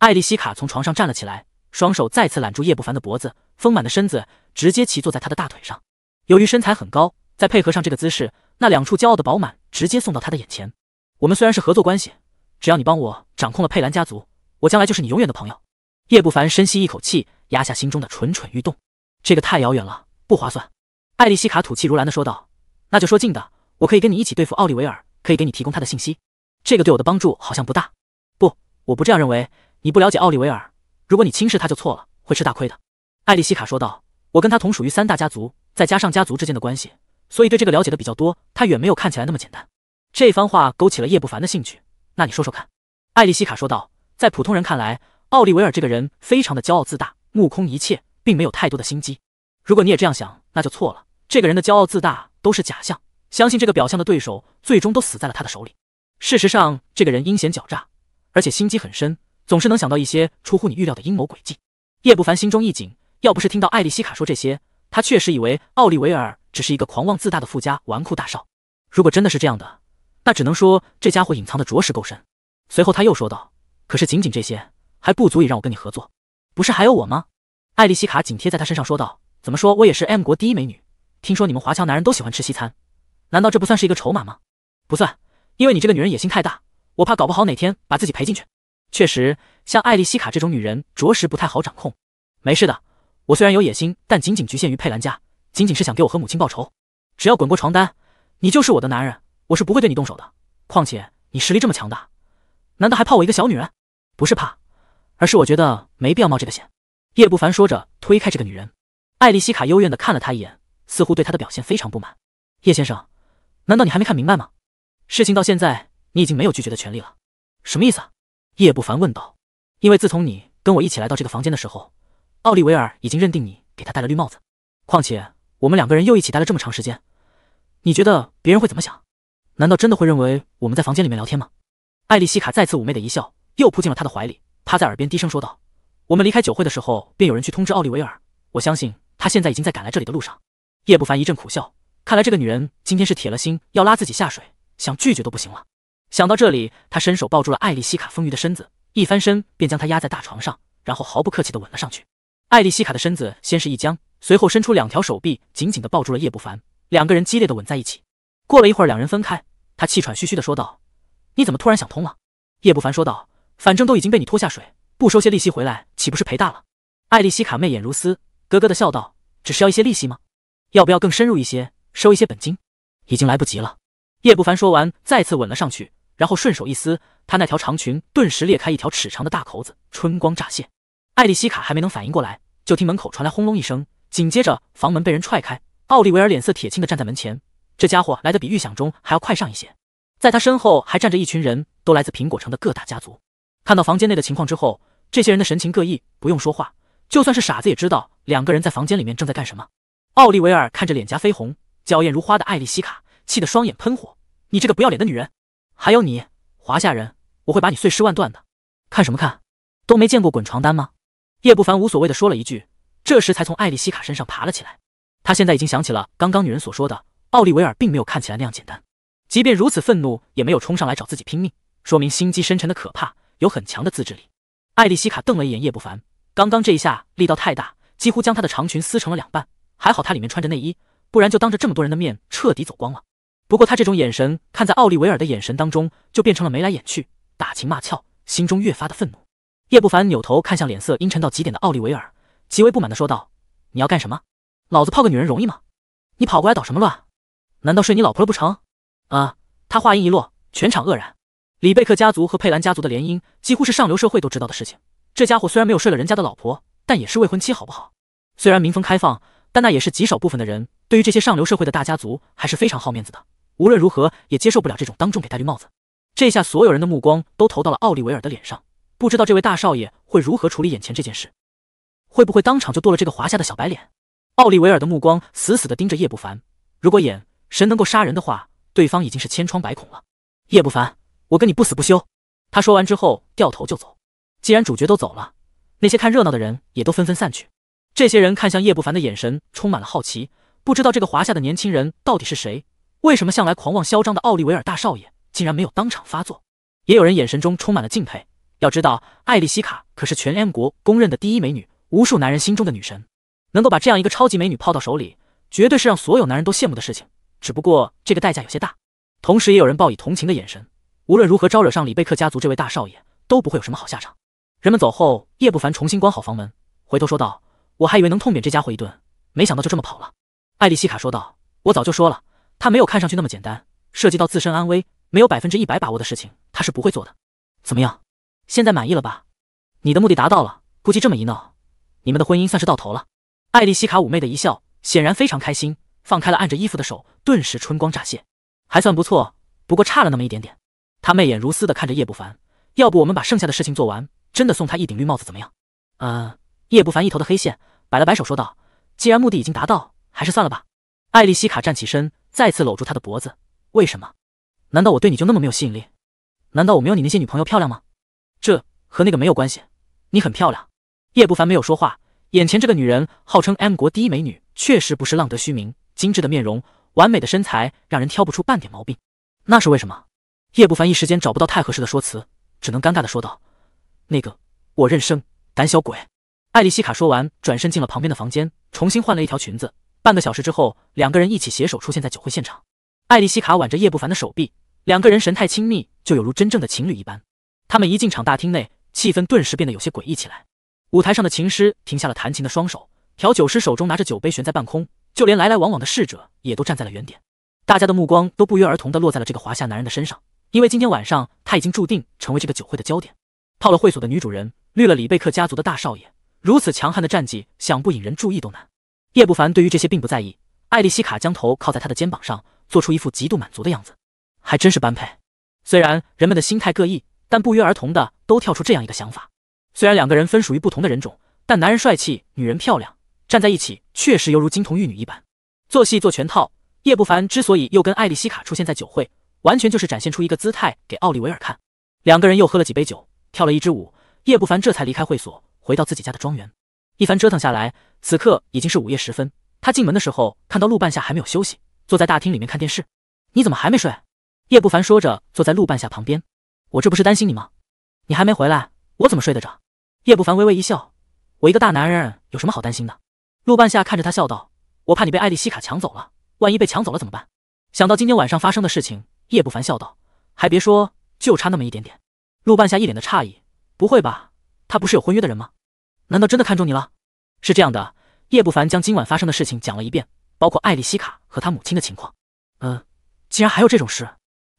艾丽西卡从床上站了起来。双手再次揽住叶不凡的脖子，丰满的身子直接骑坐在他的大腿上。由于身材很高，再配合上这个姿势，那两处骄傲的饱满直接送到他的眼前。我们虽然是合作关系，只要你帮我掌控了佩兰家族，我将来就是你永远的朋友。叶不凡深吸一口气，压下心中的蠢蠢欲动。这个太遥远了，不划算。艾丽西卡吐气如兰的说道：“那就说近的，我可以跟你一起对付奥利维尔，可以给你提供他的信息。这个对我的帮助好像不大。”“不，我不这样认为。你不了解奥利维尔。”如果你轻视他，就错了，会吃大亏的。”艾丽西卡说道，“我跟他同属于三大家族，再加上家族之间的关系，所以对这个了解的比较多。他远没有看起来那么简单。”这番话勾起了叶不凡的兴趣。“那你说说看。”艾丽西卡说道，“在普通人看来，奥利维尔这个人非常的骄傲自大、目空一切，并没有太多的心机。如果你也这样想，那就错了。这个人的骄傲自大都是假象，相信这个表象的对手最终都死在了他的手里。事实上，这个人阴险狡诈，而且心机很深。”总是能想到一些出乎你预料的阴谋诡计。叶不凡心中一紧，要不是听到艾丽西卡说这些，他确实以为奥利维尔只是一个狂妄自大的富家纨绔大少。如果真的是这样的，那只能说这家伙隐藏的着实够深。随后他又说道：“可是仅仅这些还不足以让我跟你合作，不是还有我吗？”艾丽西卡紧贴在他身上说道：“怎么说我也是 M 国第一美女，听说你们华侨男人都喜欢吃西餐，难道这不算是一个筹码吗？”“不算，因为你这个女人野心太大，我怕搞不好哪天把自己赔进去。”确实，像艾丽西卡这种女人，着实不太好掌控。没事的，我虽然有野心，但仅仅局限于佩兰家，仅仅是想给我和母亲报仇。只要滚过床单，你就是我的男人，我是不会对你动手的。况且你实力这么强大，难道还怕我一个小女人？不是怕，而是我觉得没必要冒这个险。叶不凡说着，推开这个女人。艾丽西卡幽怨的看了他一眼，似乎对他的表现非常不满。叶先生，难道你还没看明白吗？事情到现在，你已经没有拒绝的权利了。什么意思？叶不凡问道：“因为自从你跟我一起来到这个房间的时候，奥利维尔已经认定你给他戴了绿帽子。况且我们两个人又一起待了这么长时间，你觉得别人会怎么想？难道真的会认为我们在房间里面聊天吗？”艾丽西卡再次妩媚的一笑，又扑进了他的怀里，趴在耳边低声说道：“我们离开酒会的时候，便有人去通知奥利维尔。我相信他现在已经在赶来这里的路上。”叶不凡一阵苦笑，看来这个女人今天是铁了心要拉自己下水，想拒绝都不行了。想到这里，他伸手抱住了艾丽西卡丰腴的身子，一翻身便将她压在大床上，然后毫不客气地吻了上去。艾丽西卡的身子先是一僵，随后伸出两条手臂，紧紧地抱住了叶不凡。两个人激烈的吻在一起。过了一会儿，两人分开，他气喘吁吁地说道：“你怎么突然想通了？”叶不凡说道：“反正都已经被你拖下水，不收些利息回来，岂不是赔大了？”艾丽西卡媚眼如丝，咯咯地笑道：“只是要一些利息吗？要不要更深入一些，收一些本金？”已经来不及了。叶不凡说完，再次吻了上去。然后顺手一撕，她那条长裙顿时裂开一条尺长的大口子，春光乍现。艾丽西卡还没能反应过来，就听门口传来轰隆一声，紧接着房门被人踹开，奥利维尔脸色铁青的站在门前。这家伙来的比预想中还要快上一些，在他身后还站着一群人，都来自苹果城的各大家族。看到房间内的情况之后，这些人的神情各异。不用说话，就算是傻子也知道两个人在房间里面正在干什么。奥利维尔看着脸颊绯红、娇艳如花的艾丽西卡，气得双眼喷火：“你这个不要脸的女人！”还有你，华夏人，我会把你碎尸万段的！看什么看？都没见过滚床单吗？叶不凡无所谓的说了一句，这时才从艾丽西卡身上爬了起来。他现在已经想起了刚刚女人所说的，奥利维尔并没有看起来那样简单。即便如此愤怒，也没有冲上来找自己拼命，说明心机深沉的可怕，有很强的自制力。艾丽西卡瞪了一眼叶不凡，刚刚这一下力道太大，几乎将她的长裙撕成了两半，还好她里面穿着内衣，不然就当着这么多人的面彻底走光了。不过他这种眼神，看在奥利维尔的眼神当中，就变成了眉来眼去、打情骂俏，心中越发的愤怒。叶不凡扭头看向脸色阴沉到极点的奥利维尔，极为不满的说道：“你要干什么？老子泡个女人容易吗？你跑过来捣什么乱？难道睡你老婆了不成？”啊！他话音一落，全场愕然。李贝克家族和佩兰家族的联姻，几乎是上流社会都知道的事情。这家伙虽然没有睡了人家的老婆，但也是未婚妻，好不好？虽然民风开放，但那也是极少部分的人。对于这些上流社会的大家族，还是非常好面子的。无论如何也接受不了这种当众给戴绿帽子。这下所有人的目光都投到了奥利维尔的脸上，不知道这位大少爷会如何处理眼前这件事，会不会当场就剁了这个华夏的小白脸？奥利维尔的目光死死地盯着叶不凡。如果眼神能够杀人的话，对方已经是千疮百孔了。叶不凡，我跟你不死不休！他说完之后掉头就走。既然主角都走了，那些看热闹的人也都纷纷散去。这些人看向叶不凡的眼神充满了好奇，不知道这个华夏的年轻人到底是谁。为什么向来狂妄嚣张的奥利维尔大少爷竟然没有当场发作？也有人眼神中充满了敬佩。要知道，艾丽西卡可是全 M 国公认的第一美女，无数男人心中的女神。能够把这样一个超级美女泡到手里，绝对是让所有男人都羡慕的事情。只不过这个代价有些大。同时，也有人报以同情的眼神。无论如何招惹上李贝克家族这位大少爷，都不会有什么好下场。人们走后，叶不凡重新关好房门，回头说道：“我还以为能痛扁这家伙一顿，没想到就这么跑了。”艾丽西卡说道：“我早就说了。”他没有看上去那么简单，涉及到自身安危，没有百分之一百把握的事情，他是不会做的。怎么样，现在满意了吧？你的目的达到了，估计这么一闹，你们的婚姻算是到头了。艾丽西卡妩媚的一笑，显然非常开心，放开了按着衣服的手，顿时春光乍泄。还算不错，不过差了那么一点点。他媚眼如丝的看着叶不凡，要不我们把剩下的事情做完，真的送他一顶绿帽子，怎么样？啊！叶不凡一头的黑线，摆了摆手说道：“既然目的已经达到，还是算了吧。”艾丽西卡站起身。再次搂住他的脖子，为什么？难道我对你就那么没有吸引力？难道我没有你那些女朋友漂亮吗？这和那个没有关系，你很漂亮。叶不凡没有说话，眼前这个女人号称 M 国第一美女，确实不是浪得虚名，精致的面容，完美的身材，让人挑不出半点毛病。那是为什么？叶不凡一时间找不到太合适的说辞，只能尴尬的说道：“那个，我认生，胆小鬼。”艾丽西卡说完，转身进了旁边的房间，重新换了一条裙子。半个小时之后，两个人一起携手出现在酒会现场。艾丽西卡挽着叶不凡的手臂，两个人神态亲密，就有如真正的情侣一般。他们一进场，大厅内气氛顿时变得有些诡异起来。舞台上的琴师停下了弹琴的双手，调酒师手中拿着酒杯悬在半空，就连来来往往的侍者也都站在了原点。大家的目光都不约而同地落在了这个华夏男人的身上，因为今天晚上他已经注定成为这个酒会的焦点。泡了会所的女主人，绿了李贝克家族的大少爷，如此强悍的战绩，想不引人注意都难。叶不凡对于这些并不在意，艾丽西卡将头靠在他的肩膀上，做出一副极度满足的样子，还真是般配。虽然人们的心态各异，但不约而同的都跳出这样一个想法：虽然两个人分属于不同的人种，但男人帅气，女人漂亮，站在一起确实犹如金童玉女一般。做戏做全套，叶不凡之所以又跟艾丽西卡出现在酒会，完全就是展现出一个姿态给奥利维尔看。两个人又喝了几杯酒，跳了一支舞，叶不凡这才离开会所，回到自己家的庄园。一番折腾下来。此刻已经是午夜时分，他进门的时候看到陆半夏还没有休息，坐在大厅里面看电视。你怎么还没睡？叶不凡说着，坐在陆半夏旁边。我这不是担心你吗？你还没回来，我怎么睡得着？叶不凡微微一笑。我一个大男人有什么好担心的？陆半夏看着他笑道：“我怕你被艾丽西卡抢走了，万一被抢走了怎么办？”想到今天晚上发生的事情，叶不凡笑道：“还别说，就差那么一点点。”陆半夏一脸的诧异：“不会吧？他不是有婚约的人吗？难道真的看中你了？”是这样的，叶不凡将今晚发生的事情讲了一遍，包括艾丽西卡和他母亲的情况。嗯，竟然还有这种事！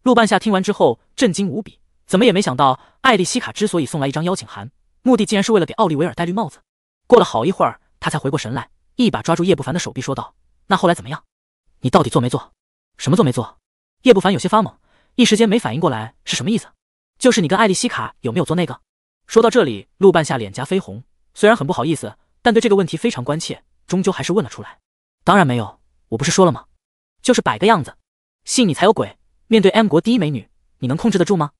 陆半夏听完之后震惊无比，怎么也没想到艾丽西卡之所以送来一张邀请函，目的竟然是为了给奥利维尔戴绿帽子。过了好一会儿，他才回过神来，一把抓住叶不凡的手臂，说道：“那后来怎么样？你到底做没做？什么做没做？”叶不凡有些发懵，一时间没反应过来是什么意思。就是你跟艾丽西卡有没有做那个？说到这里，陆半夏脸颊绯红，虽然很不好意思。但对这个问题非常关切，终究还是问了出来。当然没有，我不是说了吗？就是摆个样子，信你才有鬼。面对 M 国第一美女，你能控制得住吗？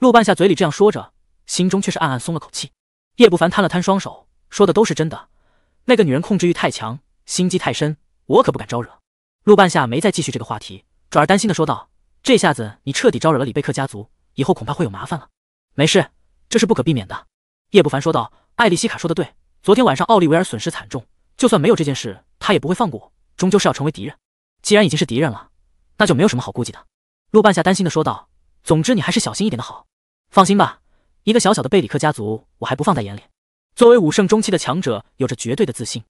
陆半夏嘴里这样说着，心中却是暗暗松了口气。叶不凡摊了摊双手，说的都是真的。那个女人控制欲太强，心机太深，我可不敢招惹。陆半夏没再继续这个话题，转而担心的说道：“这下子你彻底招惹了李贝克家族，以后恐怕会有麻烦了。”“没事，这是不可避免的。”叶不凡说道。艾丽西卡说的对。昨天晚上，奥利维尔损失惨重。就算没有这件事，他也不会放过我。终究是要成为敌人。既然已经是敌人了，那就没有什么好顾忌的。陆半夏担心的说道：“总之，你还是小心一点的好。”放心吧，一个小小的贝里克家族，我还不放在眼里。作为武圣中期的强者，有着绝对的自信。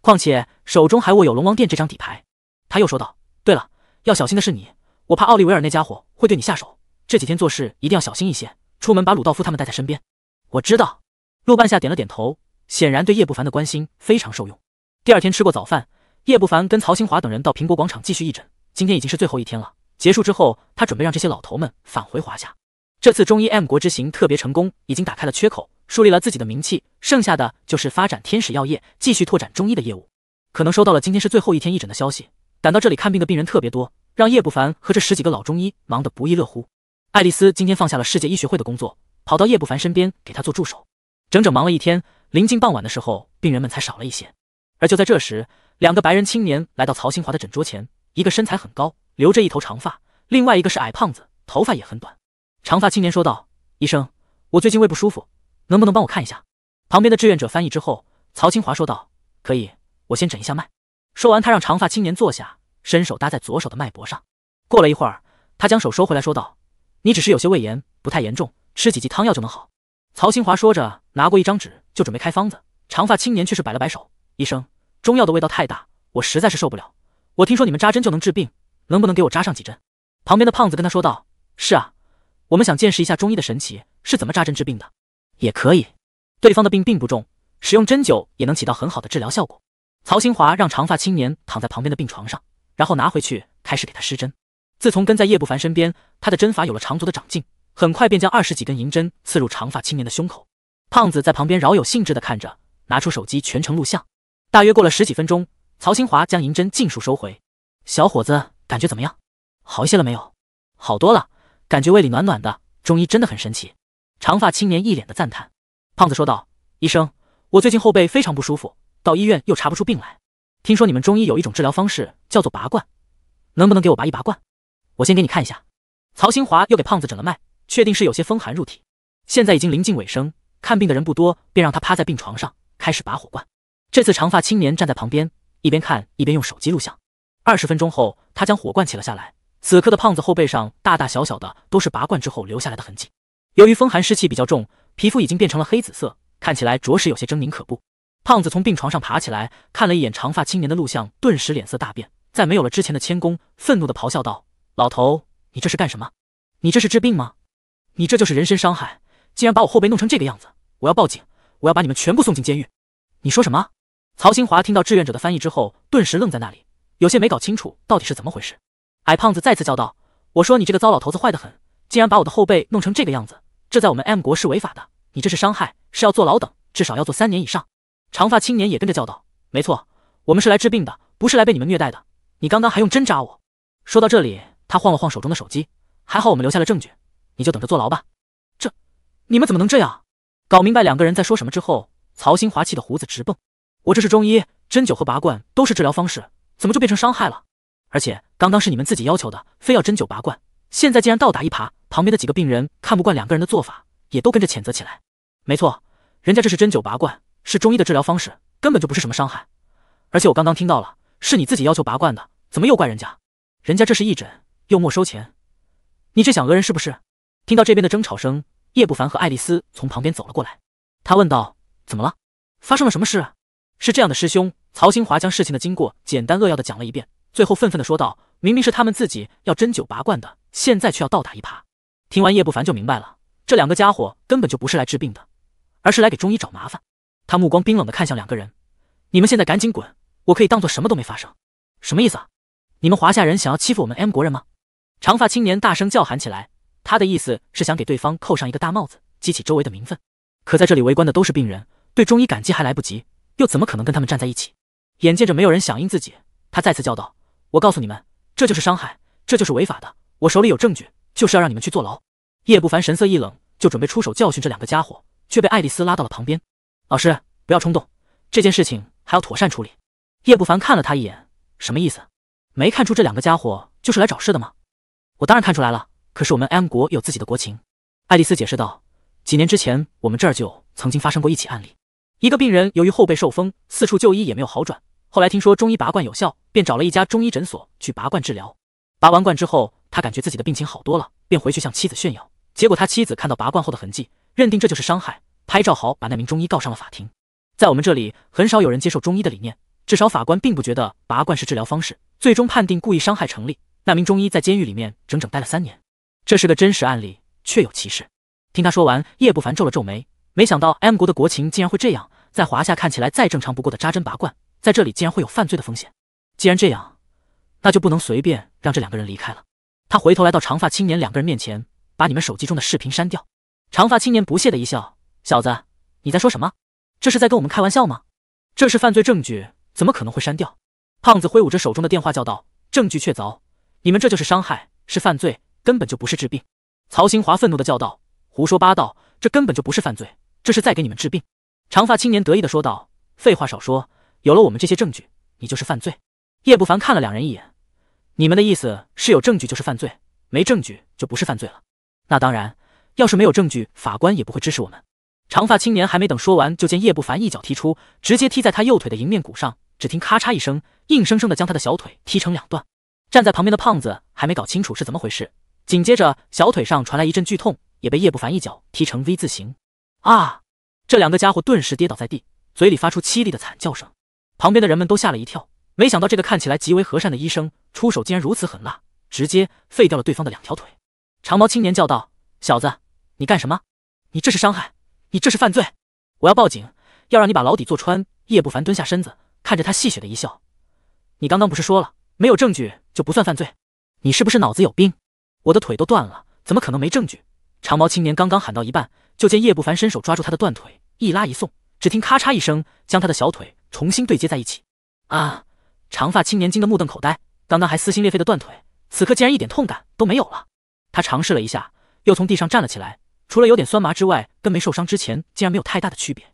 况且手中还握有龙王殿这张底牌。他又说道：“对了，要小心的是你，我怕奥利维尔那家伙会对你下手。这几天做事一定要小心一些，出门把鲁道夫他们带在身边。”我知道。陆半夏点了点头。显然对叶不凡的关心非常受用。第二天吃过早饭，叶不凡跟曹兴华等人到苹果广场继续义诊。今天已经是最后一天了，结束之后，他准备让这些老头们返回华夏。这次中医 M 国之行特别成功，已经打开了缺口，树立了自己的名气。剩下的就是发展天使药业，继续拓展中医的业务。可能收到了今天是最后一天义诊的消息，赶到这里看病的病人特别多，让叶不凡和这十几个老中医忙得不亦乐乎。爱丽丝今天放下了世界医学会的工作，跑到叶不凡身边给他做助手。整整忙了一天，临近傍晚的时候，病人们才少了一些。而就在这时，两个白人青年来到曹新华的诊桌前，一个身材很高，留着一头长发；另外一个是矮胖子，头发也很短。长发青年说道：“医生，我最近胃不舒服，能不能帮我看一下？”旁边的志愿者翻译之后，曹清华说道：“可以，我先诊一下脉。”说完，他让长发青年坐下，伸手搭在左手的脉搏上。过了一会儿，他将手收回来说道：“你只是有些胃炎，不太严重，吃几剂汤药就能好。”曹清华说着。拿过一张纸就准备开方子，长发青年却是摆了摆手：“医生，中药的味道太大，我实在是受不了。我听说你们扎针就能治病，能不能给我扎上几针？”旁边的胖子跟他说道：“是啊，我们想见识一下中医的神奇是怎么扎针治病的。”也可以，对方的病并不重，使用针灸也能起到很好的治疗效果。曹新华让长发青年躺在旁边的病床上，然后拿回去开始给他施针。自从跟在叶不凡身边，他的针法有了长足的长进，很快便将二十几根银针刺入长发青年的胸口。胖子在旁边饶有兴致地看着，拿出手机全程录像。大约过了十几分钟，曹新华将银针尽数收回。小伙子，感觉怎么样？好一些了没有？好多了，感觉胃里暖暖的。中医真的很神奇。长发青年一脸的赞叹。胖子说道：“医生，我最近后背非常不舒服，到医院又查不出病来。听说你们中医有一种治疗方式叫做拔罐，能不能给我拔一拔罐？我先给你看一下。”曹新华又给胖子诊了脉，确定是有些风寒入体。现在已经临近尾声。看病的人不多，便让他趴在病床上开始拔火罐。这次长发青年站在旁边，一边看一边用手机录像。二十分钟后，他将火罐取了下来。此刻的胖子后背上大大小小的都是拔罐之后留下来的痕迹，由于风寒湿气比较重，皮肤已经变成了黑紫色，看起来着实有些狰狞可怖。胖子从病床上爬起来，看了一眼长发青年的录像，顿时脸色大变，再没有了之前的谦恭，愤怒的咆哮道：“老头，你这是干什么？你这是治病吗？你这就是人身伤害！”竟然把我后背弄成这个样子，我要报警！我要把你们全部送进监狱！你说什么？曹新华听到志愿者的翻译之后，顿时愣在那里，有些没搞清楚到底是怎么回事。矮胖子再次叫道：“我说你这个糟老头子坏得很，竟然把我的后背弄成这个样子，这在我们 M 国是违法的，你这是伤害，是要坐牢等，至少要坐三年以上。”长发青年也跟着叫道：“没错，我们是来治病的，不是来被你们虐待的。你刚刚还用针扎我。”说到这里，他晃了晃手中的手机，还好我们留下了证据，你就等着坐牢吧。你们怎么能这样？搞明白两个人在说什么之后，曹新华气得胡子直蹦。我这是中医针灸和拔罐都是治疗方式，怎么就变成伤害了？而且刚刚是你们自己要求的，非要针灸拔罐，现在竟然倒打一耙。旁边的几个病人看不惯两个人的做法，也都跟着谴责起来。没错，人家这是针灸拔罐，是中医的治疗方式，根本就不是什么伤害。而且我刚刚听到了，是你自己要求拔罐的，怎么又怪人家？人家这是义诊，又没收钱，你这想讹人是不是？听到这边的争吵声。叶不凡和爱丽丝从旁边走了过来，他问道：“怎么了？发生了什么事？”啊？是这样的，师兄曹兴华将事情的经过简单扼要的讲了一遍，最后愤愤的说道：“明明是他们自己要针灸拔罐的，现在却要倒打一耙。”听完叶不凡就明白了，这两个家伙根本就不是来治病的，而是来给中医找麻烦。他目光冰冷的看向两个人：“你们现在赶紧滚，我可以当做什么都没发生。”“什么意思啊？你们华夏人想要欺负我们 M 国人吗？”长发青年大声叫喊起来。他的意思是想给对方扣上一个大帽子，激起周围的民愤。可在这里围观的都是病人，对中医感激还来不及，又怎么可能跟他们站在一起？眼见着没有人响应自己，他再次叫道：“我告诉你们，这就是伤害，这就是违法的。我手里有证据，就是要让你们去坐牢。”叶不凡神色一冷，就准备出手教训这两个家伙，却被爱丽丝拉到了旁边：“老师，不要冲动，这件事情还要妥善处理。”叶不凡看了他一眼，什么意思？没看出这两个家伙就是来找事的吗？我当然看出来了。可是我们 M 国有自己的国情，爱丽丝解释道。几年之前，我们这儿就曾经发生过一起案例，一个病人由于后背受风，四处就医也没有好转，后来听说中医拔罐有效，便找了一家中医诊所去拔罐治疗。拔完罐之后，他感觉自己的病情好多了，便回去向妻子炫耀。结果他妻子看到拔罐后的痕迹，认定这就是伤害，拍照好把那名中医告上了法庭。在我们这里，很少有人接受中医的理念，至少法官并不觉得拔罐是治疗方式，最终判定故意伤害成立，那名中医在监狱里面整整待了三年。这是个真实案例，确有其事。听他说完，叶不凡皱了皱眉，没想到 M 国的国情竟然会这样，在华夏看起来再正常不过的扎针拔罐，在这里竟然会有犯罪的风险。既然这样，那就不能随便让这两个人离开了。他回头来到长发青年两个人面前，把你们手机中的视频删掉。长发青年不屑的一笑：“小子，你在说什么？这是在跟我们开玩笑吗？这是犯罪证据，怎么可能会删掉？”胖子挥舞着手中的电话叫道：“证据确凿，你们这就是伤害，是犯罪。”根本就不是治病！曹新华愤怒的叫道：“胡说八道！这根本就不是犯罪，这是在给你们治病！”长发青年得意的说道：“废话少说，有了我们这些证据，你就是犯罪。”叶不凡看了两人一眼：“你们的意思是有证据就是犯罪，没证据就不是犯罪了？”“那当然，要是没有证据，法官也不会支持我们。”长发青年还没等说完，就见叶不凡一脚踢出，直接踢在他右腿的迎面骨上，只听咔嚓一声，硬生生的将他的小腿踢成两段。站在旁边的胖子还没搞清楚是怎么回事。紧接着，小腿上传来一阵剧痛，也被叶不凡一脚踢成 V 字形。啊！这两个家伙顿时跌倒在地，嘴里发出凄厉的惨叫声。旁边的人们都吓了一跳，没想到这个看起来极为和善的医生，出手竟然如此狠辣，直接废掉了对方的两条腿。长毛青年叫道：“小子，你干什么？你这是伤害，你这是犯罪！我要报警，要让你把牢底坐穿！”叶不凡蹲下身子，看着他戏谑的一笑：“你刚刚不是说了，没有证据就不算犯罪？你是不是脑子有病？”我的腿都断了，怎么可能没证据？长毛青年刚刚喊到一半，就见叶不凡伸手抓住他的断腿，一拉一送，只听咔嚓一声，将他的小腿重新对接在一起。啊！长发青年惊得目瞪口呆，刚刚还撕心裂肺的断腿，此刻竟然一点痛感都没有了。他尝试了一下，又从地上站了起来，除了有点酸麻之外，跟没受伤之前竟然没有太大的区别。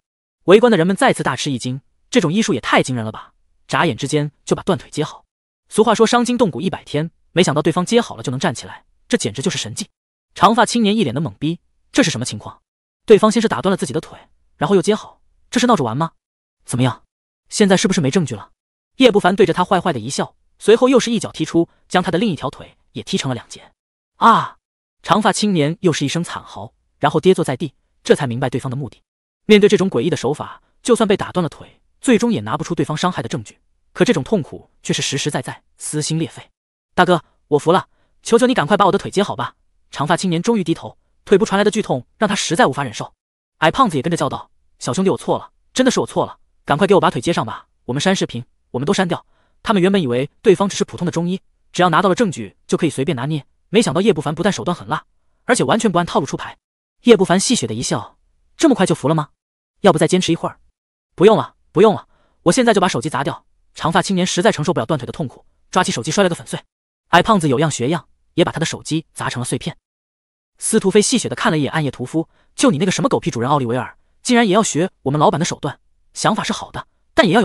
围观的人们再次大吃一惊，这种医术也太惊人了吧！眨眼之间就把断腿接好。俗话说伤筋动骨一百天，没想到对方接好了就能站起来。这简直就是神迹！长发青年一脸的懵逼，这是什么情况？对方先是打断了自己的腿，然后又接好，这是闹着玩吗？怎么样，现在是不是没证据了？叶不凡对着他坏坏的一笑，随后又是一脚踢出，将他的另一条腿也踢成了两截。啊！长发青年又是一声惨嚎，然后跌坐在地，这才明白对方的目的。面对这种诡异的手法，就算被打断了腿，最终也拿不出对方伤害的证据。可这种痛苦却是实实在在，撕心裂肺。大哥，我服了。求求你赶快把我的腿接好吧！长发青年终于低头，腿部传来的剧痛让他实在无法忍受。矮胖子也跟着叫道：“小兄弟，我错了，真的是我错了，赶快给我把腿接上吧！我们删视频，我们都删掉。”他们原本以为对方只是普通的中医，只要拿到了证据就可以随便拿捏。没想到叶不凡不但手段狠辣，而且完全不按套路出牌。叶不凡戏谑的一笑：“这么快就服了吗？要不再坚持一会儿？”“不用了，不用了，我现在就把手机砸掉！”长发青年实在承受不了断腿的痛苦，抓起手机摔了个粉碎。矮胖子有样学样。也把他的手机砸成了碎片。司徒飞戏谑的看了一眼暗夜屠夫，就你那个什么狗屁主人奥利维尔，竟然也要学我们老板的手段，想法是好的，但也要有。